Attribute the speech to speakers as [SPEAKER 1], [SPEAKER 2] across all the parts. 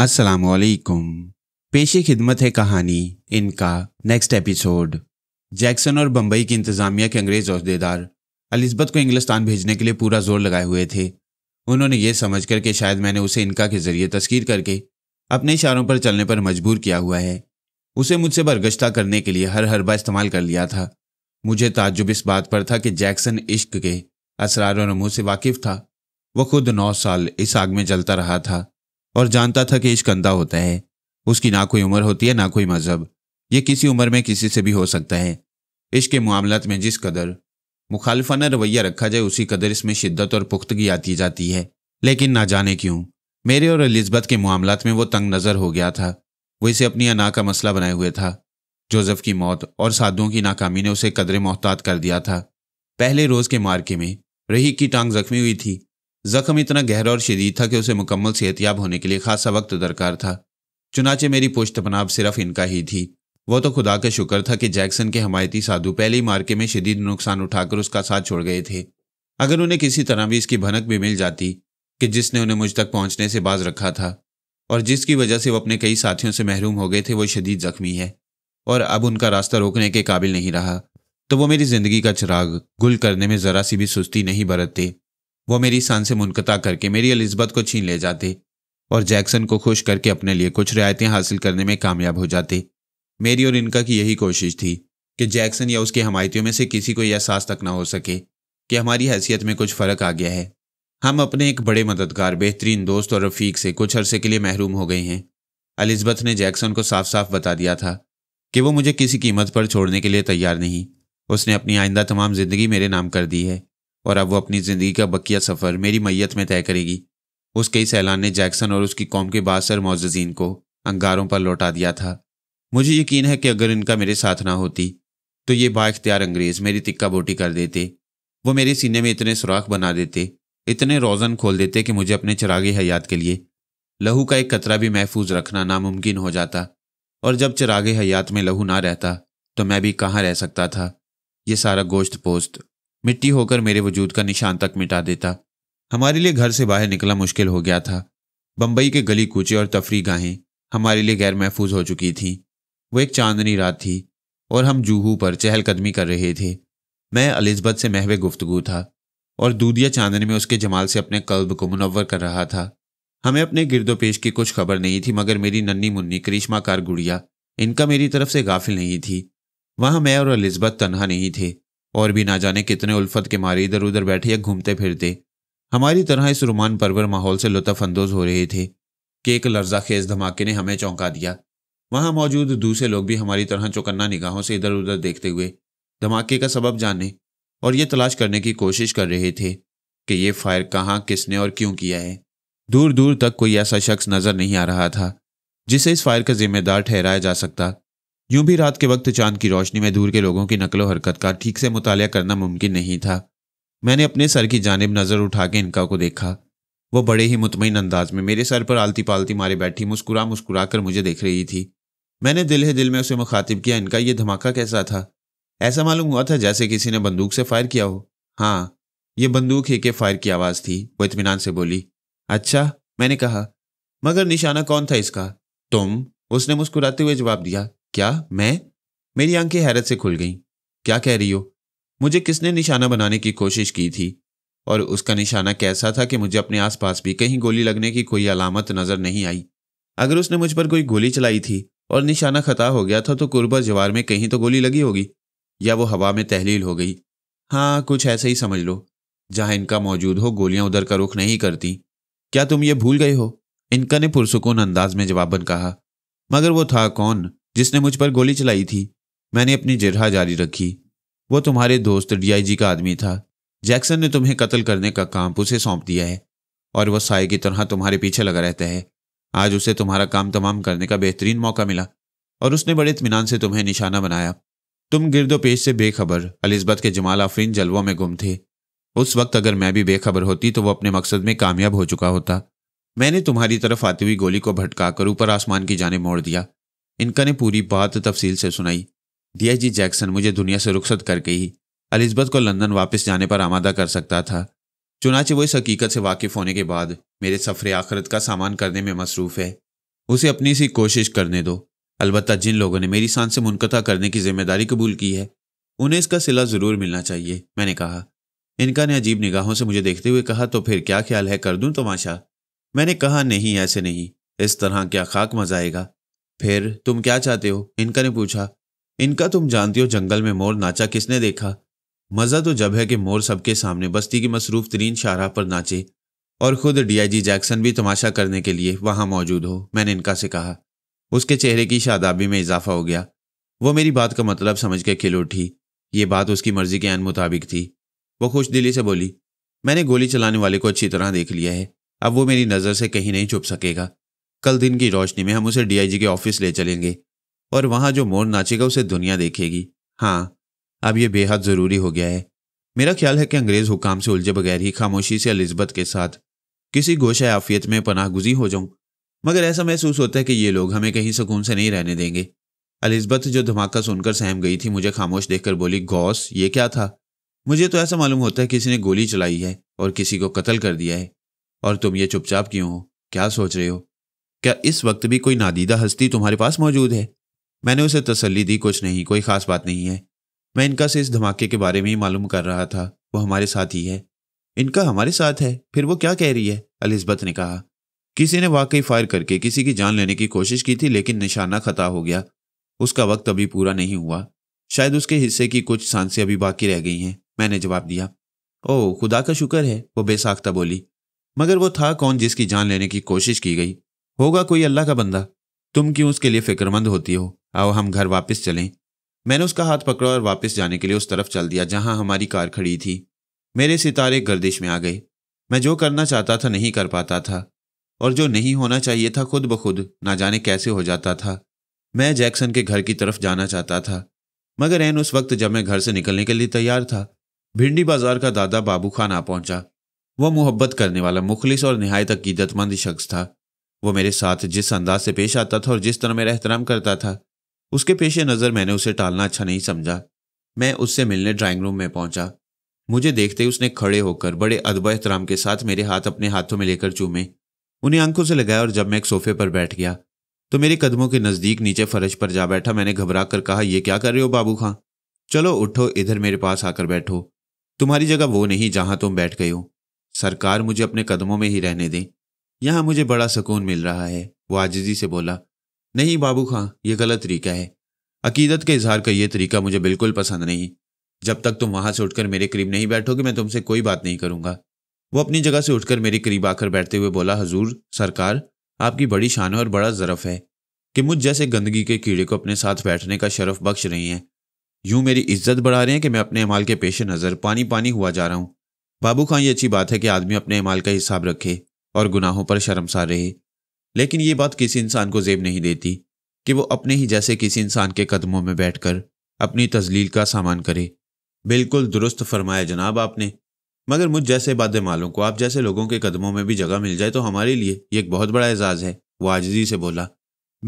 [SPEAKER 1] वालेकुम पेशे खिदमत है कहानी इनका नेक्स्ट एपिसोड जैक्सन और बम्बई की इंतज़ामिया के अंग्रेज़ अहदेदार अलिस्बत को इंग्लिस्तान भेजने के लिए पूरा जोर लगाए हुए थे उन्होंने ये समझ कर कि शायद मैंने उसे इनका के ज़रिए तस्कीर करके अपने इशारों पर चलने पर मजबूर किया हुआ है उसे मुझसे बरगश्ता करने के लिए हर हरबा इस्तेमाल कर लिया था मुझे ताजुब इस बात पर था कि जैक्सन इश्क के असरार और नमू से वाकिफ था वह खुद नौ साल इस आग में जलता रहा था और जानता था कि इश्क अंधा होता है उसकी ना कोई उम्र होती है ना कोई मजहब ये किसी उम्र में किसी से भी हो सकता है इश्क के मामला में जिस कदर मुखालफाना रवैया रखा जाए उसी कदर इसमें शिद्दत और पुख्तगी आती जाती है लेकिन ना जाने क्यों मेरे और एलिजबथ के मामला में वो तंग नज़र हो गया था वो इसे अपनी अना का मसला बनाए हुए था जोसेफ की मौत और साधुओं की नाकामी ने उसे कदरे मोहतात कर दिया था पहले रोज़ के मार्के में रही की टांग जख्मी हुई थी जख्म इतना गहरा और शदीद था कि उसे मुकम्मल सेहतियाब होने के लिए खासा वक्त दरकार था चुनाचे मेरी पुश्त पनाब सिर्फ इनका ही थी वो तो खुदा का शुक्र था कि जैक्सन के हमायती साधु पहले ही मार्के में शदीद नुकसान उठाकर उसका साथ छोड़ गए थे अगर उन्हें किसी तरह भी इसकी भनक भी मिल जाती कि जिसने उन्हें मुझ तक पहुंचने से बाज रखा था और जिसकी वजह से वो अपने कई साथियों से महरूम हो गए थे वो शदीद जख्मी है और अब उनका रास्ता रोकने के काबिल नहीं रहा तो वो मेरी जिंदगी का चिराग गुल करने में जरा सी भी सुस्ती नहीं बरतते वो मेरी सान से मुनकता करके मेरी अलिजबत को छीन ले जाते और जैक्सन को खुश करके अपने लिए कुछ रियायतें हासिल करने में कामयाब हो जाते मेरी और इनका की यही कोशिश थी कि जैक्सन या उसके हमायतियों में से किसी को यह एहसास तक ना हो सके कि हमारी हैसियत में कुछ फ़र्क आ गया है हम अपने एक बड़े मददगार बेहतरीन दोस्त और रफ़ीक से कुछ अरसे के लिए महरूम हो गए हैं अलिजबत ने जैक्सन को साफ साफ बता दिया था कि वो मुझे किसी कीमत पर छोड़ने के लिए तैयार नहीं उसने अपनी आइंदा तमाम ज़िंदगी मेरे नाम कर दी है और अब वो अपनी ज़िंदगी का बकिया सफ़र मेरी मैयत में तय करेगी उस कई सैलान ने जैक्सन और उसकी कौम के बासर मोजीन को अंगारों पर लौटा दिया था मुझे यकीन है कि अगर इनका मेरे साथ ना होती तो ये बाख्तियार अंग्रेज़ मेरी तिक्का बोटी कर देते वो मेरे सीने में इतने सुराख बना देते इतने रोज़न खोल देते कि मुझे अपने चिरागी हयात के लिए लहू का एक कतरा भी महफूज रखना नामुमकिन हो जाता और जब चिराग हयात में लहू ना रहता तो मैं भी कहाँ रह सकता था ये सारा गोश्त पोस्त मिट्टी होकर मेरे वजूद का निशान तक मिटा देता हमारे लिए घर से बाहर निकला मुश्किल हो गया था बम्बई के गली कूचे और तफरी गाहें हमारे लिए गैर महफूज हो चुकी थीं वो एक चांदनी रात थी और हम जूहू पर चहलकदमी कर रहे थे मैं अलिजबत से महवे गुफ्तगु था और दूधिया चांदनी में उसके जमाल से अपने कल्ब को मुनवर कर रहा था हमें अपने गिरदोपेश की कुछ खबर नहीं थी मगर मेरी नन्नी मुन्नी करिश्मा कार गुड़िया इनका मेरी तरफ से गाफिल नहीं थी वहां मैं और अलिजबत तनहा नहीं थे और भी ना जाने कितने उल्फत के मारे इधर उधर बैठे या घूमते फिरते हमारी तरह इस रुमान परवर माहौल से अंदोज हो रहे थे कि एक लर्जा खेज धमाके ने हमें चौंका दिया वहां मौजूद दूसरे लोग भी हमारी तरह चौकन्ना निगाहों से इधर उधर देखते हुए धमाके का सबब जानने और ये तलाश करने की कोशिश कर रहे थे कि ये फायर कहाँ किसने और क्यों किया है दूर दूर तक कोई ऐसा शख्स नजर नहीं आ रहा था जिसे इस फायर का जिम्मेदार ठहराया जा सकता यूं भी रात के वक्त चांद की रोशनी में दूर के लोगों की नकलो हरकत का ठीक से मुताल करना मुमकिन नहीं था मैंने अपने सर की जानब नज़र उठा के इनका को देखा वो बड़े ही मुतमिन अंदाज में मेरे सर पर आलती पालती मारे बैठी मुस्कुरा मुस्कुरा कर मुझे देख रही थी मैंने दिल है दिल में उसे मुखातिब किया इनका ये धमाका कैसा था ऐसा मालूम हुआ था जैसे किसी ने बंदूक से फायर किया हो हाँ ये बंदूक ही के फायर की आवाज़ थी वो इतमान से बोली अच्छा मैंने कहा मगर निशाना कौन था इसका तुम उसने मुस्कुराते हुए जवाब दिया क्या मैं मेरी आंखें हैरत से खुल गईं क्या कह रही हो मुझे किसने निशाना बनाने की कोशिश की थी और उसका निशाना कैसा था कि मुझे अपने आसपास भी कहीं गोली लगने की कोई अलामत नजर नहीं आई अगर उसने मुझ पर कोई गोली चलाई थी और निशाना खता हो गया था तो कुर्बा जवार में कहीं तो गोली लगी होगी या वो हवा में तहलील हो गई हाँ कुछ ऐसे ही समझ लो जहां इनका मौजूद हो गोलियां उधर का रुख नहीं करती क्या तुम ये भूल गए हो इनका ने पुरसकून अंदाज में जवाबन कहा मगर वो था कौन जिसने मुझ पर गोली चलाई थी मैंने अपनी जिरह जारी रखी वो तुम्हारे दोस्त डीआईजी का आदमी था जैक्सन ने तुम्हें कत्ल करने का काम उसे सौंप दिया है और वह साय की तरह तुम्हारे पीछे लगा रहता है आज उसे तुम्हारा काम तमाम करने का बेहतरीन मौका मिला और उसने बड़े इतमान से तुम्हें निशाना बनाया तुम गिरदो पेश से बेखबर अलिस्बत के जमाल आफरीन जलवों में गुम थे उस वक्त अगर मैं भी बेखबर होती तो वह अपने मकसद में कामयाब हो चुका होता मैंने तुम्हारी तरफ आती हुई गोली को भटका ऊपर आसमान की जाने मोड़ दिया इनका ने पूरी बात तफसील से सुनाई जी जैक्सन मुझे दुनिया से रुखसत करके ही अलिजबत को लंदन वापस जाने पर आमादा कर सकता था चुनाचे वो इस हकीकत से वाकिफ होने के बाद मेरे सफ़र आखरत का सामान करने में मसरूफ़ है उसे अपनी सी कोशिश करने दो अलबत्त जिन लोगों ने मेरी सांस से मुनकता करने की जिम्मेदारी कबूल की है उन्हें इसका सिला ज़रूर मिलना चाहिए मैंने कहा इनका ने अजीब निगाहों से मुझे देखते हुए कहा तो फिर क्या ख्याल है कर दूं तमाशा मैंने कहा नहीं ऐसे नहीं इस तरह क्या खाक मजा आएगा फिर तुम क्या चाहते हो इनका ने पूछा इनका तुम जानती हो जंगल में मोर नाचा किसने देखा मज़ा तो जब है कि मोर सबके सामने बस्ती की मसरूफ तरीन शाहरा पर नाचे और खुद डीआईजी जैक्सन भी तमाशा करने के लिए वहां मौजूद हो मैंने इनका से कहा उसके चेहरे की शादाबी में इजाफा हो गया वो मेरी बात का मतलब समझ के खिल उठी ये बात उसकी मर्जी के अन मुताबिक थी वो खुश दिली से बोली मैंने गोली चलाने वाले को अच्छी तरह देख लिया है अब वो मेरी नज़र से कहीं नहीं छुप सकेगा कल दिन की रोशनी में हम उसे डीआईजी के ऑफिस ले चलेंगे और वहां जो मोर नाचेगा उसे दुनिया देखेगी हाँ अब यह बेहद ज़रूरी हो गया है मेरा ख्याल है कि अंग्रेज हुकाम से उलझे बगैर ही खामोशी से अलिजबत के साथ किसी गोशा आफियत में पनाह गुजी हो जाऊं मगर ऐसा महसूस होता है कि ये लोग हमें कहीं सुकून से नहीं रहने देंगे अलिजबत जो धमाका सुनकर सहम गई थी मुझे खामोश देखकर बोली गौस ये क्या था मुझे तो ऐसा मालूम होता है किसी ने गोली चलाई है और किसी को कत्ल कर दिया है और तुम ये चुपचाप क्यों हो क्या सोच रहे हो क्या इस वक्त भी कोई नादीदा हस्ती तुम्हारे पास मौजूद है मैंने उसे तसल्ली दी कुछ नहीं कोई खास बात नहीं है मैं इनका से इस धमाके के बारे में ही मालूम कर रहा था वो हमारे साथ ही है इनका हमारे साथ है फिर वो क्या कह रही है अलिस्बत ने कहा किसी ने वाकई फायर करके किसी की जान लेने की कोशिश की थी लेकिन निशाना खता हो गया उसका वक्त अभी पूरा नहीं हुआ शायद उसके हिस्से की कुछ सांसें अभी बाकी रह गई हैं मैंने जवाब दिया ओह खुदा का शुक्र है वो बेसाख्ता बोली मगर वो था कौन जिसकी जान लेने की कोशिश की गई होगा कोई अल्लाह का बंदा तुम क्यों उसके लिए फिक्रमंद होती हो आओ हम घर वापस चलें मैंने उसका हाथ पकड़ा और वापस जाने के लिए उस तरफ चल दिया जहां हमारी कार खड़ी थी मेरे सितारे गर्दिश में आ गए मैं जो करना चाहता था नहीं कर पाता था और जो नहीं होना चाहिए था खुद ब खुद ना जाने कैसे हो जाता था मैं जैक्सन के घर की तरफ जाना चाहता था मगर एन उस वक्त जब मैं घर से निकलने के लिए तैयार था भिंडी बाजार का दादा बाबू खान आ पहुंचा वह मोहब्बत करने वाला मुखलिस और नहायत अकीदतमंद शख्स था वो मेरे साथ जिस अंदाज से पेश आता था और जिस तरह मेरा एहतराम करता था उसके पेश नज़र मैंने उसे टालना अच्छा नहीं समझा मैं उससे मिलने ड्राइंग रूम में पहुंचा मुझे देखते ही उसने खड़े होकर बड़े अदब एहतराम के साथ मेरे हाथ अपने हाथों में लेकर चूमे उन्हें आंखों से लगाया और जब मैं एक सोफे पर बैठ गया तो मेरे कदमों के नज़दीक नीचे फर्श पर जा बैठा मैंने घबरा कर कहा यह क्या कर रहे हो बाबू खां चलो उठो इधर मेरे पास आकर बैठो तुम्हारी जगह वो नहीं जहां तुम बैठ गए हो सरकार मुझे अपने कदमों में ही रहने दें यहाँ मुझे बड़ा सुकून मिल रहा है वो आजिजी से बोला नहीं बाबू खां यह गलत तरीका है अकीदत के इजहार का यह तरीका मुझे बिल्कुल पसंद नहीं जब तक तुम वहां से उठकर मेरे करीब नहीं बैठोगे मैं तुमसे कोई बात नहीं करूंगा वो अपनी जगह से उठकर मेरे करीब आकर बैठते हुए बोला हजूर सरकार आपकी बड़ी शान और बड़ा जरफ है कि मुझ जैसे गंदगी के कीड़े को अपने साथ बैठने का शरफ बख्श रही हैं यूं मेरी इज्जत बढ़ा रहे हैं कि मैं अपने अमाल के पेश नज़र पानी पानी हुआ जा रहा हूँ बाबू खां ये अच्छी बात है कि आदमी अपने अमाल का हिसाब रखे और गुनाहों पर शर्मसार रहे लेकिन ये बात किसी इंसान को जेब नहीं देती कि वो अपने ही जैसे किसी इंसान के कदमों में बैठकर अपनी तजलील का सामान करे बिल्कुल दुरुस्त फरमाया जनाब आपने मगर मुझ जैसे मालूम को आप जैसे लोगों के कदमों में भी जगह मिल जाए तो हमारे लिए ये एक बहुत बड़ा एजाज़ है वो आजजी से बोला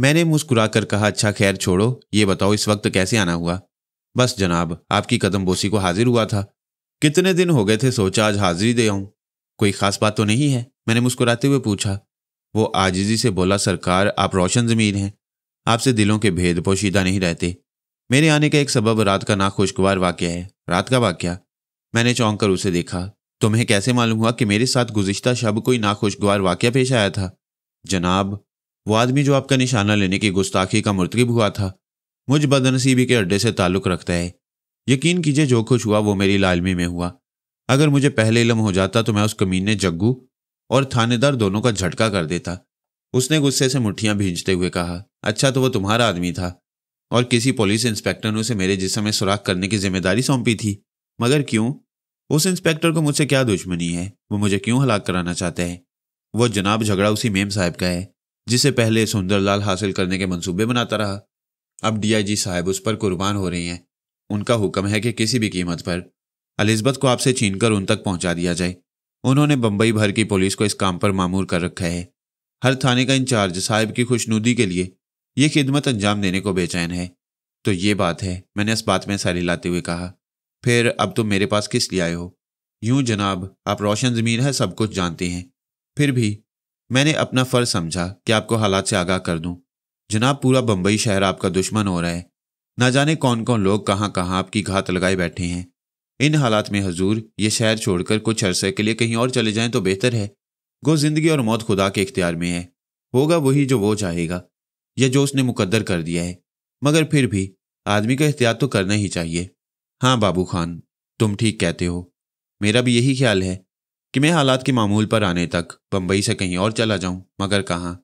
[SPEAKER 1] मैंने मुस्कुरा कर कहा अच्छा खैर छोड़ो ये बताओ इस वक्त कैसे आना हुआ बस जनाब आपकी कदम बोसी को हाजिर हुआ था कितने दिन हो गए थे सोचा आज हाजिरी दे आऊं कोई खास बात तो नहीं है मैंने मुस्कुराते हुए पूछा वो आजिजी से बोला सरकार आप रोशन ज़मीन हैं आपसे दिलों के भेद पोशीदा नहीं रहते मेरे आने का एक सबब रात का नाखुशगवार वाक्य है रात का वाक्य मैंने चौंक कर उसे देखा तुम्हें कैसे मालूम हुआ कि मेरे साथ गुजश्ता शब कोई नाखुशगवार वाक्य पेश आया था जनाब वो आदमी जो आपका निशाना लेने की गुस्ताखी का मुर्तकब हुआ था मुझ बदनसीबी के अड्डे से ताल्लुक़ रखता है यकीन कीजिए जो कुछ हुआ वो मेरी लालमी में हुआ अगर मुझे पहले इलम हो जाता तो मैं उस कमीने जग्गू और थानेदार दोनों का झटका कर देता उसने गुस्से से मुठ्ठियां भींचते हुए कहा अच्छा तो वो तुम्हारा आदमी था और किसी पुलिस इंस्पेक्टर ने उसे मेरे जिसम में सुराख करने की जिम्मेदारी सौंपी थी मगर क्यों उस इंस्पेक्टर को मुझसे क्या दुश्मनी है वो मुझे क्यों हलाक कराना चाहते हैं वो जनाब झगड़ा उसी मेम साहब का है जिसे पहले सुंदरलाल हासिल करने के मंसूबे बनाता रहा अब डीआईजी साहब उस पर कुर्बान हो रही हैं उनका हुक्म है कि किसी भी कीमत पर अलिजबत को आपसे छीनकर उन तक पहुंचा दिया जाए उन्होंने बम्बई भर की पुलिस को इस काम पर मामूर कर रखा है हर थाने का इंचार्ज साहिब की खुशनुदी के लिए यह खिदमत अंजाम देने को बेचैन है तो ये बात है मैंने इस बात में सैली लाते हुए कहा फिर अब तुम मेरे पास किस लिए आए हो यूं जनाब आप रोशन ज़मीर है सब कुछ जानते हैं फिर भी मैंने अपना फ़र्ज समझा कि आपको हालात से आगाह कर दूं जनाब पूरा बम्बई शहर आपका दुश्मन हो रहा है ना जाने कौन कौन लोग कहाँ कहाँ आपकी घात लगाए बैठे हैं इन हालात में हजूर ये शहर छोड़कर कुछ अरसे के लिए कहीं और चले जाएं तो बेहतर है गो जिंदगी और मौत खुदा के इख्तियार में है होगा वही जो वो चाहेगा या जो उसने मुकद्दर कर दिया है मगर फिर भी आदमी का एहतियात तो करना ही चाहिए हाँ बाबू खान तुम ठीक कहते हो मेरा भी यही ख्याल है कि मैं हालात के मामूल पर आने तक बम्बई से कहीं और चला जाऊं मगर कहाँ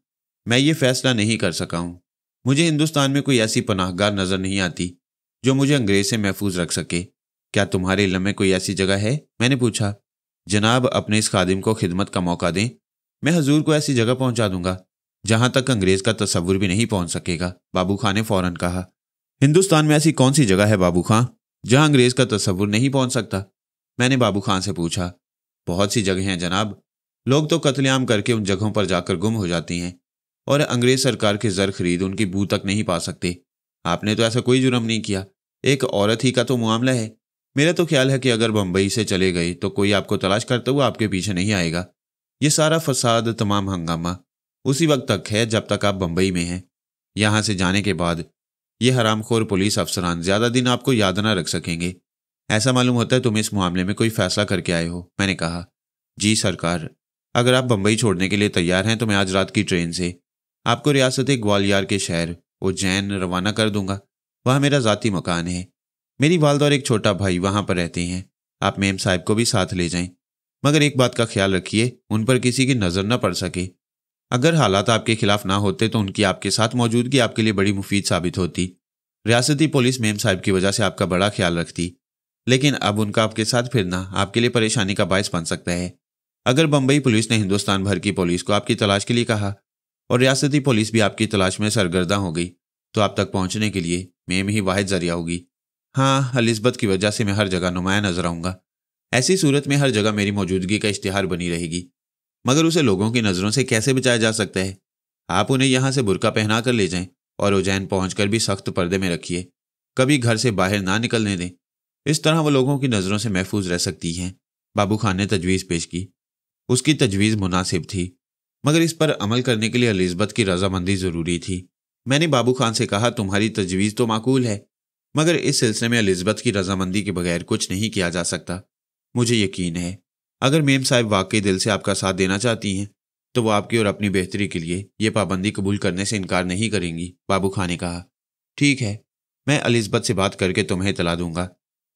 [SPEAKER 1] मैं ये फैसला नहीं कर सका हूँ मुझे हिंदुस्तान में कोई ऐसी पनाहगार नज़र नहीं आती जो मुझे अंग्रेज से महफूज रख सके क्या तुम्हारे लम्हे में कोई ऐसी जगह है मैंने पूछा जनाब अपने इस खादिम को खिदमत का मौका दें मैं हजूर को ऐसी जगह पहुंचा दूंगा जहां तक अंग्रेज का तस्वुर भी नहीं पहुंच सकेगा बाबू खां ने फौरन कहा हिंदुस्तान में ऐसी कौन सी जगह है बाबू खां जहां अंग्रेज का तस्वुर नहीं पहुंच सकता मैंने बाबू खां से पूछा बहुत सी जगह हैं जनाब लोग तो कतलेआम करके उन जगहों पर जाकर गुम हो जाती हैं और अंग्रेज सरकार के जर खरीद उनकी बू तक नहीं पा सकते आपने तो ऐसा कोई जुर्म नहीं किया एक औरत ही का तो मामला है मेरा तो ख्याल है कि अगर बम्बई से चले गए तो कोई आपको तलाश करते हुए आपके पीछे नहीं आएगा ये सारा फसाद तमाम हंगामा उसी वक्त तक है जब तक आप बम्बई में हैं यहाँ से जाने के बाद ये हरामखोर पुलिस अफसरान ज़्यादा दिन आपको याद ना रख सकेंगे ऐसा मालूम होता है तुम इस मामले में कोई फैसला करके आए हो मैंने कहा जी सरकार अगर आप बम्बई छोड़ने के लिए तैयार हैं तो मैं आज रात की ट्रेन से आपको रियासत ग्वालियर के शहर उज्जैन रवाना कर दूंगा वहाँ मेरा ज़ाती मकान है मेरी वालदा और एक छोटा भाई वहां पर रहते हैं आप मेम साहब को भी साथ ले जाएं मगर एक बात का ख्याल रखिए उन पर किसी की नज़र न पड़ सके अगर हालात आपके खिलाफ ना होते तो उनकी आपके साथ मौजूदगी आपके लिए बड़ी मुफीद साबित होती रियासती पुलिस मेम साहब की वजह से आपका बड़ा ख्याल रखती लेकिन अब उनका आपके साथ फिरना आपके लिए परेशानी का बायस बन सकता है अगर बम्बई पुलिस ने हिंदुस्तान भर की पुलिस को आपकी तलाश के लिए कहा और रियासती पुलिस भी आपकी तलाश में सरगर्दा हो गई तो आप तक पहुंचने के लिए मेम ही वाहिद जरिया होगी हाँ अलिस्बत की वजह से मैं हर जगह नुमाया नजर आऊंगा ऐसी सूरत में हर जगह मेरी मौजूदगी का इश्तिहार बनी रहेगी मगर उसे लोगों की नज़रों से कैसे बचाया जा सकता है आप उन्हें यहाँ से बुरका पहना कर ले जाएं और उजैन पहुंचकर भी सख्त पर्दे में रखिए कभी घर से बाहर ना निकलने दें इस तरह वो लोगों की नज़रों से महफूज रह सकती हैं बाबू खान ने तजवीज़ पेश की उसकी तजवीज़ मुनासिब थी मगर इस पर अमल करने के लिए अलिस्बत की रजामंदी ज़रूरी थी मैंने बाबू खान से कहा तुम्हारी तजवीज़ तो माकूल है मगर इस सिलसिले में एलिजबथ की रजामंदी के बगैर कुछ नहीं किया जा सकता मुझे यकीन है अगर मेम साहब वाकई दिल से आपका साथ देना चाहती हैं तो वो आपकी और अपनी बेहतरी के लिए यह पाबंदी कबूल करने से इनकार नहीं करेंगी बाबू खां ने कहा ठीक है मैं अलिजबत से बात करके तुम्हें इतला दूंगा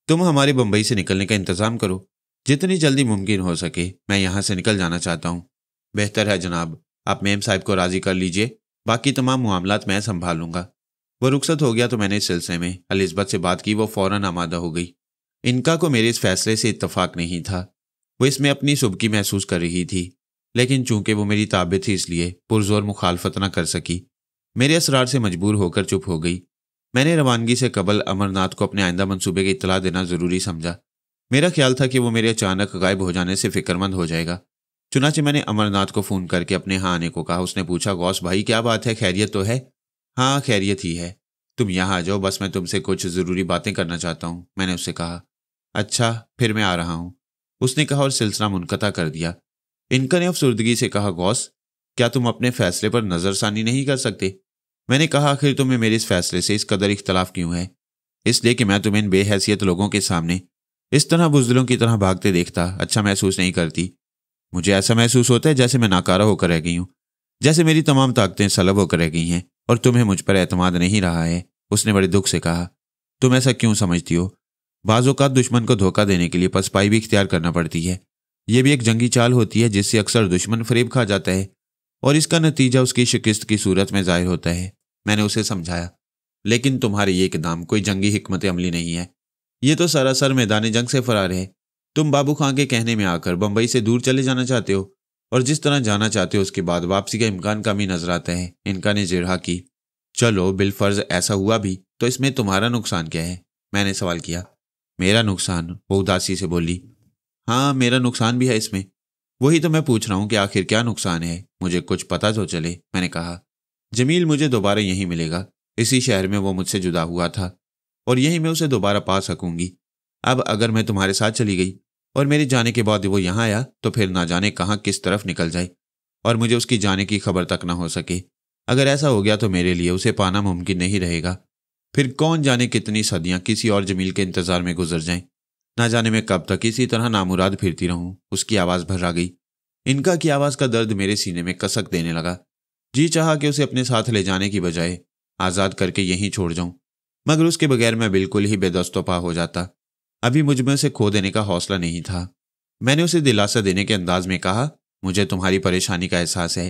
[SPEAKER 1] तुम हमारे बम्बई से निकलने का इंतज़ाम करो जितनी जल्दी मुमकिन हो सके मैं यहाँ से निकल जाना चाहता हूँ बेहतर है जनाब आप मेम साहब को राज़ी कर लीजिए बाकी तमाम मामला मैं संभालूंगा वह रुखसत हो गया तो मैंने इस सिलसिले में अलिस्बत से बात की वो फौरन आमादा हो गई इनका को मेरे इस फैसले से इतफाक नहीं था वो इसमें अपनी सुबकी महसूस कर रही थी लेकिन चूंकि वो मेरी ताबे थी इसलिए पुरजोर मुखालफत ना कर सकी मेरे असरार से मजबूर होकर चुप हो गई मैंने रवानगी से कबल अमरनाथ को अपने आइंदा मनसूबे की इतला देना ज़रूरी समझा मेरा ख्याल था कि वो मेरे अचानक गायब हो जाने से फिक्रमंद हो जाएगा चुनाचे मैंने अमरनाथ को फ़ोन करके अपने यहाँ आने को कहा उसने पूछा गौस भाई क्या बात है खैरियत तो है हाँ खैरियत ही है तुम यहाँ आ जाओ बस मैं तुमसे कुछ ज़रूरी बातें करना चाहता हूँ मैंने उससे कहा अच्छा फिर मैं आ रहा हूँ उसने कहा और सिलसिला मुनकता कर दिया इनका ने अफसरदगी से कहा गौस क्या तुम अपने फैसले पर नज़रसानी नहीं कर सकते मैंने कहा आखिर तुम्हें मेरे इस फैसले से इस कदर इख्तलाफ क्यों है इसलिए कि मैं तुम्हें इन बेहैसियत लोगों के सामने इस तरह बुजलों की तरह भागते देखता अच्छा महसूस नहीं करती मुझे ऐसा महसूस होता है जैसे मैं नाकारा होकर रह गई हूँ जैसे मेरी तमाम ताकतें सलब होकर रह गई हैं और तुम्हें मुझ पर एतमाद नहीं रहा है उसने बड़े दुख से कहा तुम ऐसा क्यों समझती हो बाजों का दुश्मन को धोखा देने के लिए पसपाई भी इख्तियार करना पड़ती है यह भी एक जंगी चाल होती है जिससे अक्सर दुश्मन फरेब खा जाता है और इसका नतीजा उसकी शिकस्त की सूरत में जाहिर होता है मैंने उसे समझाया लेकिन तुम्हारे ये किदाम कोई जंगी हमत अमली नहीं है ये तो सरासर मैदान जंग से फरार है तुम बाबू खां के कहने में आकर बम्बई से दूर चले जाना चाहते हो और जिस तरह जाना चाहते हो उसके बाद वापसी का इम्कान कम ही नजर आता है इनका ने जिरहा की चलो बिलफर्ज ऐसा हुआ भी तो इसमें तुम्हारा नुकसान क्या है मैंने सवाल किया मेरा नुकसान वो उदासी से बोली हाँ मेरा नुकसान भी है इसमें वही तो मैं पूछ रहा हूँ कि आखिर क्या नुकसान है मुझे कुछ पता तो चले मैंने कहा जमील मुझे दोबारा यहीं मिलेगा इसी शहर में वो मुझसे जुदा हुआ था और यहीं मैं उसे दोबारा पा सकूंगी अब अगर मैं तुम्हारे साथ चली गई और मेरे जाने के बाद वो यहाँ आया तो फिर ना जाने कहाँ किस तरफ निकल जाए और मुझे उसकी जाने की खबर तक ना हो सके अगर ऐसा हो गया तो मेरे लिए उसे पाना मुमकिन नहीं रहेगा फिर कौन जाने कितनी सदियां किसी और जमील के इंतजार में गुजर जाएं ना जाने मैं कब तक इसी तरह नामुराद फिरती रहूं उसकी आवाज़ भर आ गई इनका की आवाज़ का दर्द मेरे सीने में कसक देने लगा जी चाह कि उसे अपने साथ ले जाने की बजाय आज़ाद करके यहीं छोड़ जाऊं मगर उसके बगैर मैं बिल्कुल ही बेदस्तोपा हो जाता अभी मुझमें उसे खो देने का हौसला नहीं था मैंने उसे दिलासा देने के अंदाज में कहा मुझे तुम्हारी परेशानी का एहसास है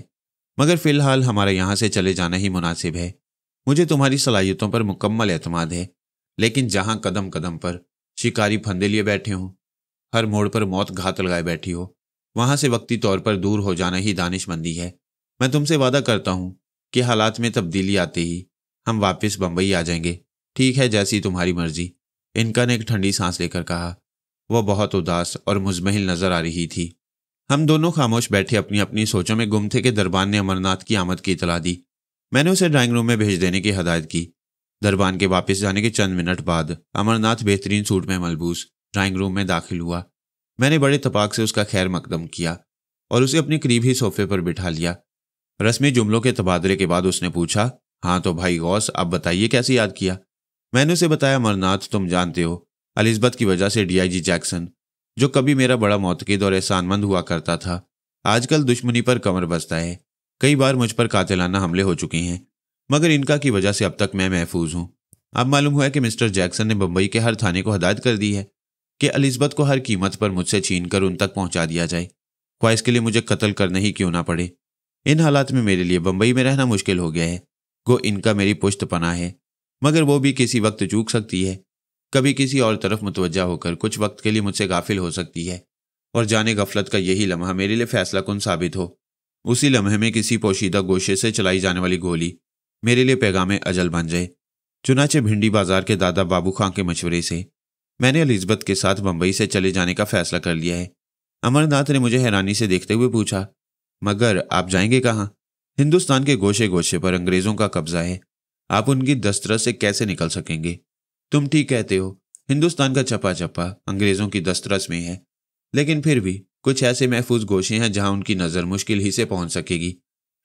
[SPEAKER 1] मगर फिलहाल हमारे यहाँ से चले जाना ही मुनासिब है मुझे तुम्हारी सलाहियतों पर मुकम्मल एतमाद है लेकिन जहाँ कदम कदम पर शिकारी फंदे लिए बैठे हों हर मोड़ पर मौत घात लगाए बैठी हो वहाँ से वक्ती तौर पर दूर हो जाना ही दानिशमंदी है मैं तुमसे वादा करता हूँ कि हालात में तब्दीली आते ही हम वापस बम्बई आ जाएंगे ठीक है जैसी तुम्हारी मर्जी इनका ने एक ठंडी सांस लेकर कहा वह बहुत उदास और मुजमहिल नजर आ रही थी हम दोनों खामोश बैठे अपनी अपनी सोचों में गुम थे कि दरबान ने अमरनाथ की आमद की इतला दी मैंने उसे ड्राइंग रूम में भेज देने की हदायत की दरबान के वापस जाने के चंद मिनट बाद अमरनाथ बेहतरीन सूट में मलबूस ड्राइंग रूम में दाखिल हुआ मैंने बड़े तपाक से उसका खैर मकदम किया और उसे अपने करीब ही सोफे पर बिठा लिया रस्मी जुमलों के तबादले के बाद उसने पूछा हाँ तो भाई गौस अब बताइए कैसे याद किया मैंने उसे बताया अमरनाथ तुम जानते हो अलिजबत की वजह से डीआईजी जैक्सन जो कभी मेरा बड़ा मोतकद और एहसानमंद हुआ करता था आजकल दुश्मनी पर कमर बसता है कई बार मुझ पर कातिलाना हमले हो चुके हैं मगर इनका की वजह से अब तक मैं महफूज हूँ अब मालूम हुआ कि मिस्टर जैक्सन ने बम्बई के हर थाने को हदायत कर दी है कि अलिजबत को हर कीमत पर मुझसे छीन कर उन तक पहुँचा दिया जाए ख्वाहिश के लिए मुझे कत्ल करना ही क्यों ना पड़े इन हालात में मेरे लिए बम्बई में रहना मुश्किल हो गया है गो इनका मेरी पुश्त पना है मगर वो भी किसी वक्त चूक सकती है कभी किसी और तरफ मुतवजा होकर कुछ वक्त के लिए मुझसे गाफिल हो सकती है और जाने गफलत का यही लम्हा मेरे लिए फैसला कन साबित हो उसी लम्हे में किसी पोशीदा गोशे से चलाई जाने वाली गोली मेरे लिए पैगाम अजल बन जाए चुनाचे भिंडी बाजार के दादा बाबू खां के मशवरे से मैंने अलिजबत के साथ बम्बई से चले जाने का फैसला कर लिया है अमरनाथ ने मुझे हैरानी से देखते हुए पूछा मगर आप जाएंगे कहाँ हिंदुस्तान के गोशे गोशे पर अंग्रेज़ों का कब्जा है आप उनकी दस्तरस से कैसे निकल सकेंगे तुम ठीक कहते हो हिंदुस्तान का चपा चपा अंग्रेजों की दस्तरस में है लेकिन फिर भी कुछ ऐसे महफूज गोशे हैं जहां उनकी नज़र मुश्किल ही से पहुंच सकेगी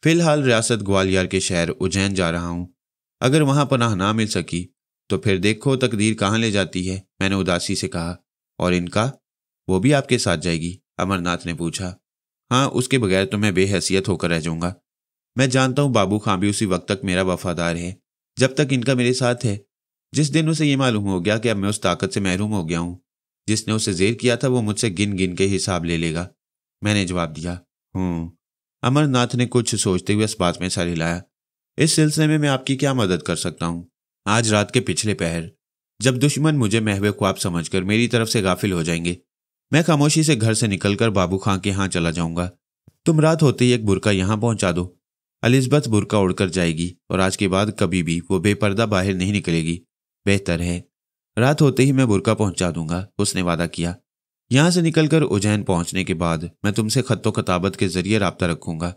[SPEAKER 1] फिलहाल रियासत ग्वालियर के शहर उज्जैन जा रहा हूं अगर वहां पनाह ना मिल सकी तो फिर देखो तकदीर कहाँ ले जाती है मैंने उदासी से कहा और इनका वो भी आपके साथ जाएगी अमरनाथ ने पूछा हाँ उसके बगैर तो मैं बेहसियत होकर रह जाऊंगा मैं जानता हूँ बाबू खां भी उसी वक्त तक मेरा वफादार है जब तक इनका मेरे साथ है जिस दिन उसे ये मालूम हो गया कि अब मैं उस ताकत से महरूम हो गया हूँ जिसने उसे जेर किया था वो मुझसे गिन गिन के हिसाब ले लेगा मैंने जवाब दिया हूँ हम्म। अमरनाथ ने कुछ सोचते हुए इस बात में सर हिलाया इस सिलसिले में मैं आपकी क्या मदद कर सकता हूँ आज रात के पिछले पहर जब दुश्मन मुझे महवे ख्वाब कर मेरी तरफ से गाफिल हो जाएंगे मैं खामोशी से घर से निकलकर बाबू खां के यहाँ चला जाऊंगा तुम रात होते ही एक बुरका यहाँ पहुंचा दो अलिजबत बुरका उड़कर जाएगी और आज के बाद कभी भी वो बेपर्दा बाहर नहीं निकलेगी बेहतर है रात होते ही मैं बुरका पहुंचा दूंगा उसने वादा किया यहाँ से निकलकर उज्जैन पहुंचने के बाद मैं तुमसे खतों खताबत के जरिए रबता रखूंगा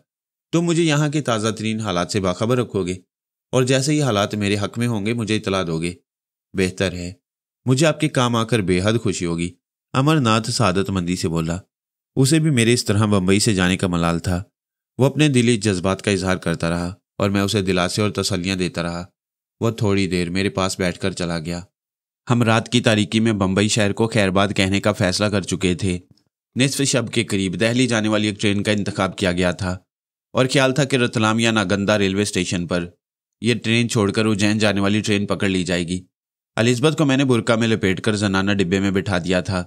[SPEAKER 1] तुम मुझे यहाँ के ताज़ा तरीन हालात से बाखबर रखोगे और जैसे ही हालात मेरे हक में होंगे मुझे इतला दोगे बेहतर है मुझे आपके काम आकर बेहद खुशी होगी अमरनाथ सादतमंदी से बोला उसे भी मेरे इस तरह बम्बई से जाने का मलाल था वो अपने दिली जज्बात का इजहार करता रहा और मैं उसे दिलासे और तसलियाँ देता रहा वह थोड़ी देर मेरे पास बैठकर चला गया हम रात की तारीकी में बम्बई शहर को खैरबाद कहने का फैसला कर चुके थे निसफ शब के करीब दहली जाने वाली एक ट्रेन का इंतखब किया गया था और ख्याल था कि रतलाम या नागंदा रेलवे स्टेशन पर यह ट्रेन छोड़कर उज्जैन जाने वाली ट्रेन पकड़ ली जाएगी अलिस्बत को मैंने बुरका में लपेट कर जनाना डिब्बे में बिठा दिया था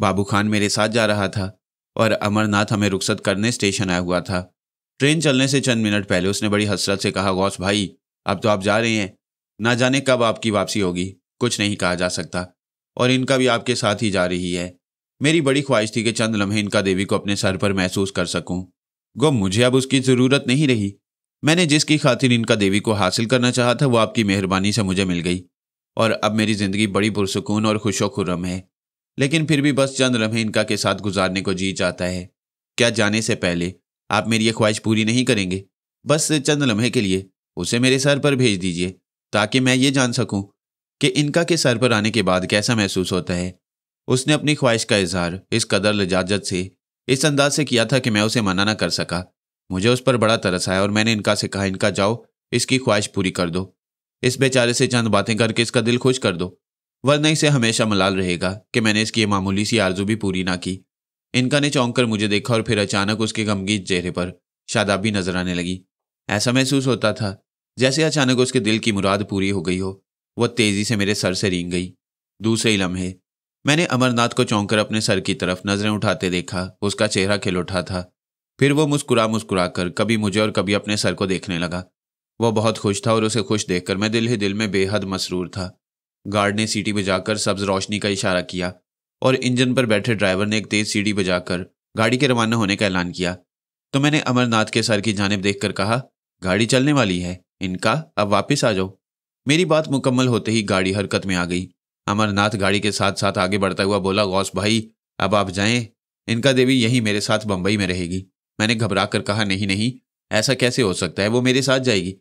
[SPEAKER 1] बाबू खान मेरे साथ जा रहा था और अमरनाथ हमें रुखसत करने स्टेशन आया हुआ था ट्रेन चलने से चंद मिनट पहले उसने बड़ी हसरत से कहा गौस भाई अब तो आप जा रहे हैं ना जाने कब आपकी वापसी होगी कुछ नहीं कहा जा सकता और इनका भी आपके साथ ही जा रही है मेरी बड़ी ख्वाहिश थी कि चंद लम्हे इनका देवी को अपने सर पर महसूस कर सकूं गो मुझे अब उसकी ज़रूरत नहीं रही मैंने जिसकी खातिर इनका देवी को हासिल करना चाहा था वो आपकी मेहरबानी से मुझे मिल गई और अब मेरी ज़िंदगी बड़ी पुरसकून और खुशो खुर्रम है लेकिन फिर भी बस चंद लम्हे इनका के साथ गुजारने को जी जाता है क्या जाने से पहले आप मेरी ये ख्वाहिश पूरी नहीं करेंगे बस चंद लम्हे के लिए उसे मेरे सर पर भेज दीजिए ताकि मैं ये जान सकूं कि इनका के सर पर आने के बाद कैसा महसूस होता है उसने अपनी ख्वाहिश का इजहार इस कदर लजाजत से इस अंदाज से किया था कि मैं उसे मना ना कर सका मुझे उस पर बड़ा तरस आया और मैंने इनका से कहा इनका जाओ इसकी ख्वाहिश पूरी कर दो इस बेचारे से चंद बातें करके इसका दिल खुश कर दो वरना इसे हमेशा मलाल रहेगा कि मैंने इसकी मामूली सी आरजू भी पूरी ना की इनका ने चौंक कर मुझे देखा और फिर अचानक उसके गमगीत चेहरे पर शादाबी नजर आने लगी ऐसा महसूस होता था जैसे अचानक उसके दिल की मुराद पूरी हो गई हो वह तेजी से मेरे सर से रींग गई दूसरे लम्हे मैंने अमरनाथ को चौंक कर अपने सर की तरफ नजरें उठाते देखा उसका चेहरा खिल उठा था फिर वो मुस्कुरा मुस्कुरा कर कभी मुझे और कभी अपने सर को देखने लगा वह बहुत खुश था और उसे खुश देखकर मैं दिल ही दिल में बेहद मसरूर था गार्ड ने सीटी बजाकर सब्ज रोशनी का इशारा किया और इंजन पर बैठे ड्राइवर ने एक तेज सीढ़ी बजाकर गाड़ी के रवाना होने का ऐलान किया तो मैंने अमरनाथ के सर की जानब देखकर कहा गाड़ी चलने वाली है इनका अब वापस आ जाओ मेरी बात मुकम्मल होते ही गाड़ी हरकत में आ गई अमरनाथ गाड़ी के साथ साथ आगे बढ़ता हुआ बोला गौस भाई अब आप जाएं इनका देवी यहीं मेरे साथ बम्बई में रहेगी मैंने घबरा कर कहा नहीं नहीं ऐसा कैसे हो सकता है वो मेरे साथ जाएगी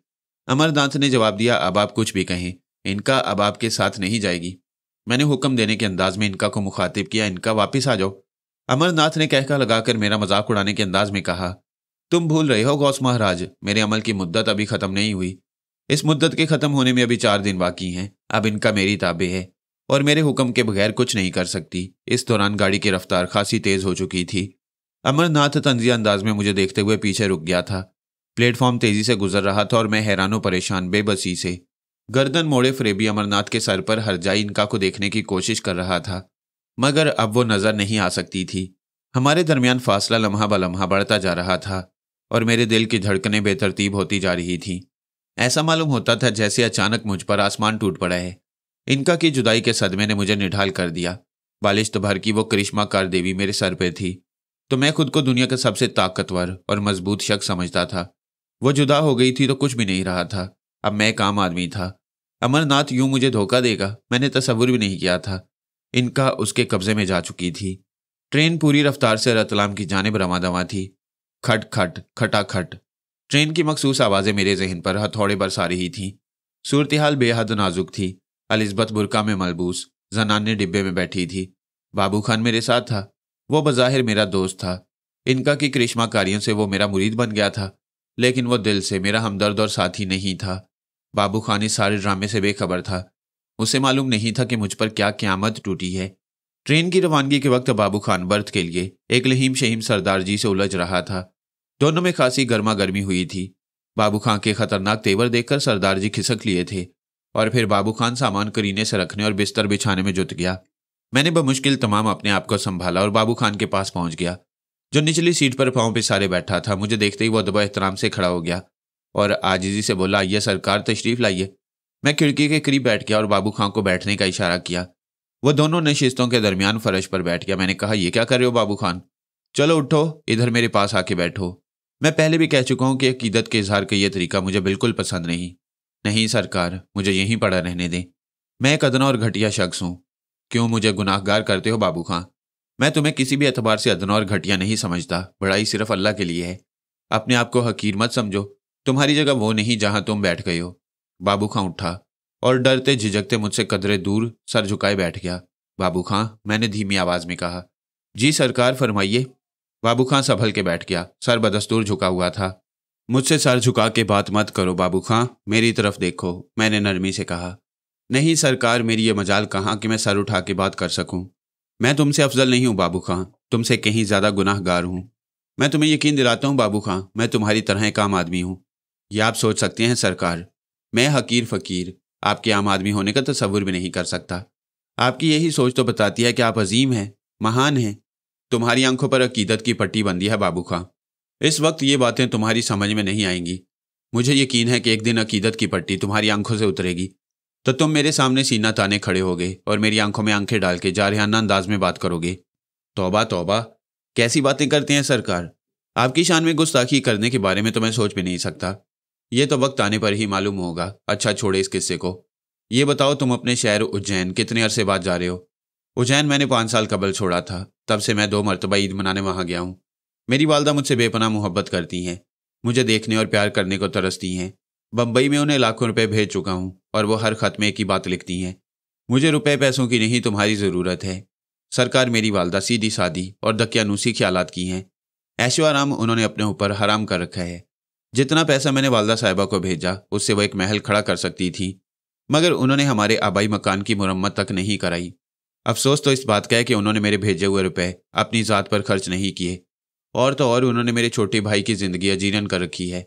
[SPEAKER 1] अमरनाथ ने जवाब दिया अब आप कुछ भी कहें इनका अब आपके साथ नहीं जाएगी मैंने हुक्म देने के अंदाज में इनका को मुखातिब किया इनका वापस आ जाओ अमरनाथ ने कहका लगाकर मेरा मजाक उड़ाने के अंदाज में कहा तुम भूल रहे हो गौस महाराज मेरे अमल की मुद्दत अभी ख़त्म नहीं हुई इस मुद्दत के ख़त्म होने में अभी चार दिन बाकी हैं अब इनका मेरी ताबे है और मेरे हुक्म के बगैर कुछ नहीं कर सकती इस दौरान गाड़ी की रफ्तार खासी तेज़ हो चुकी थी अमरनाथ तंजिया अंदाज में मुझे देखते हुए पीछे रुक गया था प्लेटफॉर्म तेज़ी से गुजर रहा था और मैं हैरानों परेशान बेबसी से गर्दन मोड़े फ्रेबी अमरनाथ के सर पर हरजाई इनका को देखने की कोशिश कर रहा था मगर अब वो नज़र नहीं आ सकती थी हमारे दरमियान फासला लम्हा ब लम्हा बढ़ता जा रहा था और मेरे दिल की धड़कने बेतरतीब होती जा रही थी ऐसा मालूम होता था जैसे अचानक मुझ पर आसमान टूट पड़ा है इनका की जुदाई के सदमे ने मुझे निढाल कर दिया बालिश तो भर की वो कार देवी मेरे सर पे थी तो मैं खुद को दुनिया का सबसे ताकतवर और मजबूत शख्स समझता था वो जुदा हो गई थी तो कुछ भी नहीं रहा था अब मैं एक आम आदमी था अमरनाथ यूं मुझे धोखा देगा मैंने तस्वुर भी नहीं किया था इनका उसके कब्जे में जा चुकी थी ट्रेन पूरी रफ्तार से रतलाम की जानब रवा दवा थी खट खट खटा खट ट्रेन की मखसूस आवाज़ें मेरे जहन पर हथौड़े बरसा रही थीं सूरत हाल बेहद नाजुक थी अलिस्बत बुरका में मलबूस जनाने डिब्बे में बैठी थी बाबू खान मेरे साथ था वो बज़ाहिर मेरा दोस्त था इनका की करिश्मा कारियों से वो मेरा मुरीद बन गया था लेकिन वो दिल से मेरा हमदर्द और साथी नहीं था बाबू खान इस सारे ड्रामे से बेखबर था उसे मालूम नहीं था कि मुझ पर क्या क्यामत टूटी है ट्रेन की रवानगी के वक्त बाबू खान बर्थ के लिए एक लहीम शहीम सरदार जी से उलझ रहा था दोनों में खासी गर्मा गर्मी हुई थी बाबू खान के खतरनाक तेवर देखकर सरदार जी खिसक लिए थे और फिर बाबू खान सामान करीने से रखने और बिस्तर बिछाने में जुट गया मैंने बमुश्किल तमाम अपने आप को संभाला और बाबू खान के पास पहुंच गया जो निचली सीट पर पाँव पिसारे बैठा था मुझे देखते ही वह दबा एहतराम से खड़ा हो गया और आजिजी से बोला आइए सरकार तशरीफ़ लाइए मैं खिड़की के करीब बैठ गया और बाबू खां को बैठने का इशारा किया वो दोनों नशिस्तों के दरमियान फर्श पर बैठ गया मैंने कहा यह क्या कर रहे हो बाबू खान चलो उठो इधर मेरे पास आके बैठो मैं पहले भी कह चुका हूँ कि अकीदत के इजहार का यह तरीका मुझे बिल्कुल पसंद नहीं नहीं सरकार मुझे यहीं पड़ा रहने दें मैं एक अदना और घटिया शख्स हूँ क्यों मुझे गुनाहगार करते हो बाबू खां मैं तुम्हें किसी भी अतबार से अदना और घटिया नहीं समझता बड़ाई सिर्फ अल्लाह के लिए है अपने आप को हकीर मत समझो तुम्हारी जगह वो नहीं जहां तुम बैठ गई हो बाबू खां उठा और डरते झिझकते मुझसे कदरे दूर सर झुकाए बैठ गया बाबू खां मैंने धीमी आवाज में कहा जी सरकार फरमाइए बाबू खां संभल के बैठ गया सर बदस्तूर झुका हुआ था मुझसे सर झुका के बात मत करो बाबू खां मेरी तरफ देखो मैंने नरमी से कहा नहीं सरकार मेरी ये मजाल कहाँ कि मैं सर उठा के बात कर सकूं मैं तुमसे अफजल नहीं हूँ बाबू खां तुमसे कहीं ज़्यादा गुनाहगार हूँ मैं तुम्हें यकीन दिलाता हूँ बाबू खां मैं तुम्हारी तरह एक आम आदमी हूँ यह आप सोच सकते हैं सरकार मैं हकीर फकीर आपके आम आदमी होने का तस्वुर भी नहीं कर सकता आपकी यही सोच तो बताती है कि आप अजीम हैं महान हैं तुम्हारी आंखों पर अकीदत की पट्टी बंदी है बाबू खां इस वक्त ये बातें तुम्हारी समझ में नहीं आएंगी मुझे यकीन है कि एक दिन अकीदत की पट्टी तुम्हारी आंखों से उतरेगी तो तुम मेरे सामने सीना ताने खड़े होगे और मेरी आंखों में आंखें डाल के जारहाना अंदाज में बात करोगे तोबा तोबा कैसी बातें करते हैं सरकार आपकी शान में गुस्ताखी करने के बारे में तो मैं सोच भी नहीं सकता ये तो वक्त आने पर ही मालूम होगा अच्छा छोड़े इस किस्से को ये बताओ तुम अपने शहर उज्जैन कितने अरसे बाद जा रहे हो उज्जैन मैंने पाँच साल कबल छोड़ा था तब से मैं दो मरतबा ईद मनाने वहाँ गया हूँ मेरी वालदा मुझसे बेपना मोहब्बत करती हैं मुझे देखने और प्यार करने को तरसती हैं बम्बई में उन्हें लाखों रुपए भेज चुका हूँ और वो हर खत्मे की बात लिखती हैं मुझे रुपए पैसों की नहीं तुम्हारी ज़रूरत है सरकार मेरी वालदा सीधी सादी और दकियानूसी ख्याल की हैं ऐशो आराम उन्होंने अपने ऊपर हराम कर रखा है जितना पैसा मैंने वालदा साहिबा को भेजा उससे वह एक महल खड़ा कर सकती थी मगर उन्होंने हमारे आबाई मकान की मुरम्मत तक नहीं कराई अफसोस तो इस बात का है कि उन्होंने मेरे भेजे हुए रुपए अपनी ज़ात पर खर्च नहीं किए और तो और उन्होंने मेरे छोटे भाई की ज़िंदगी अजीरन कर रखी है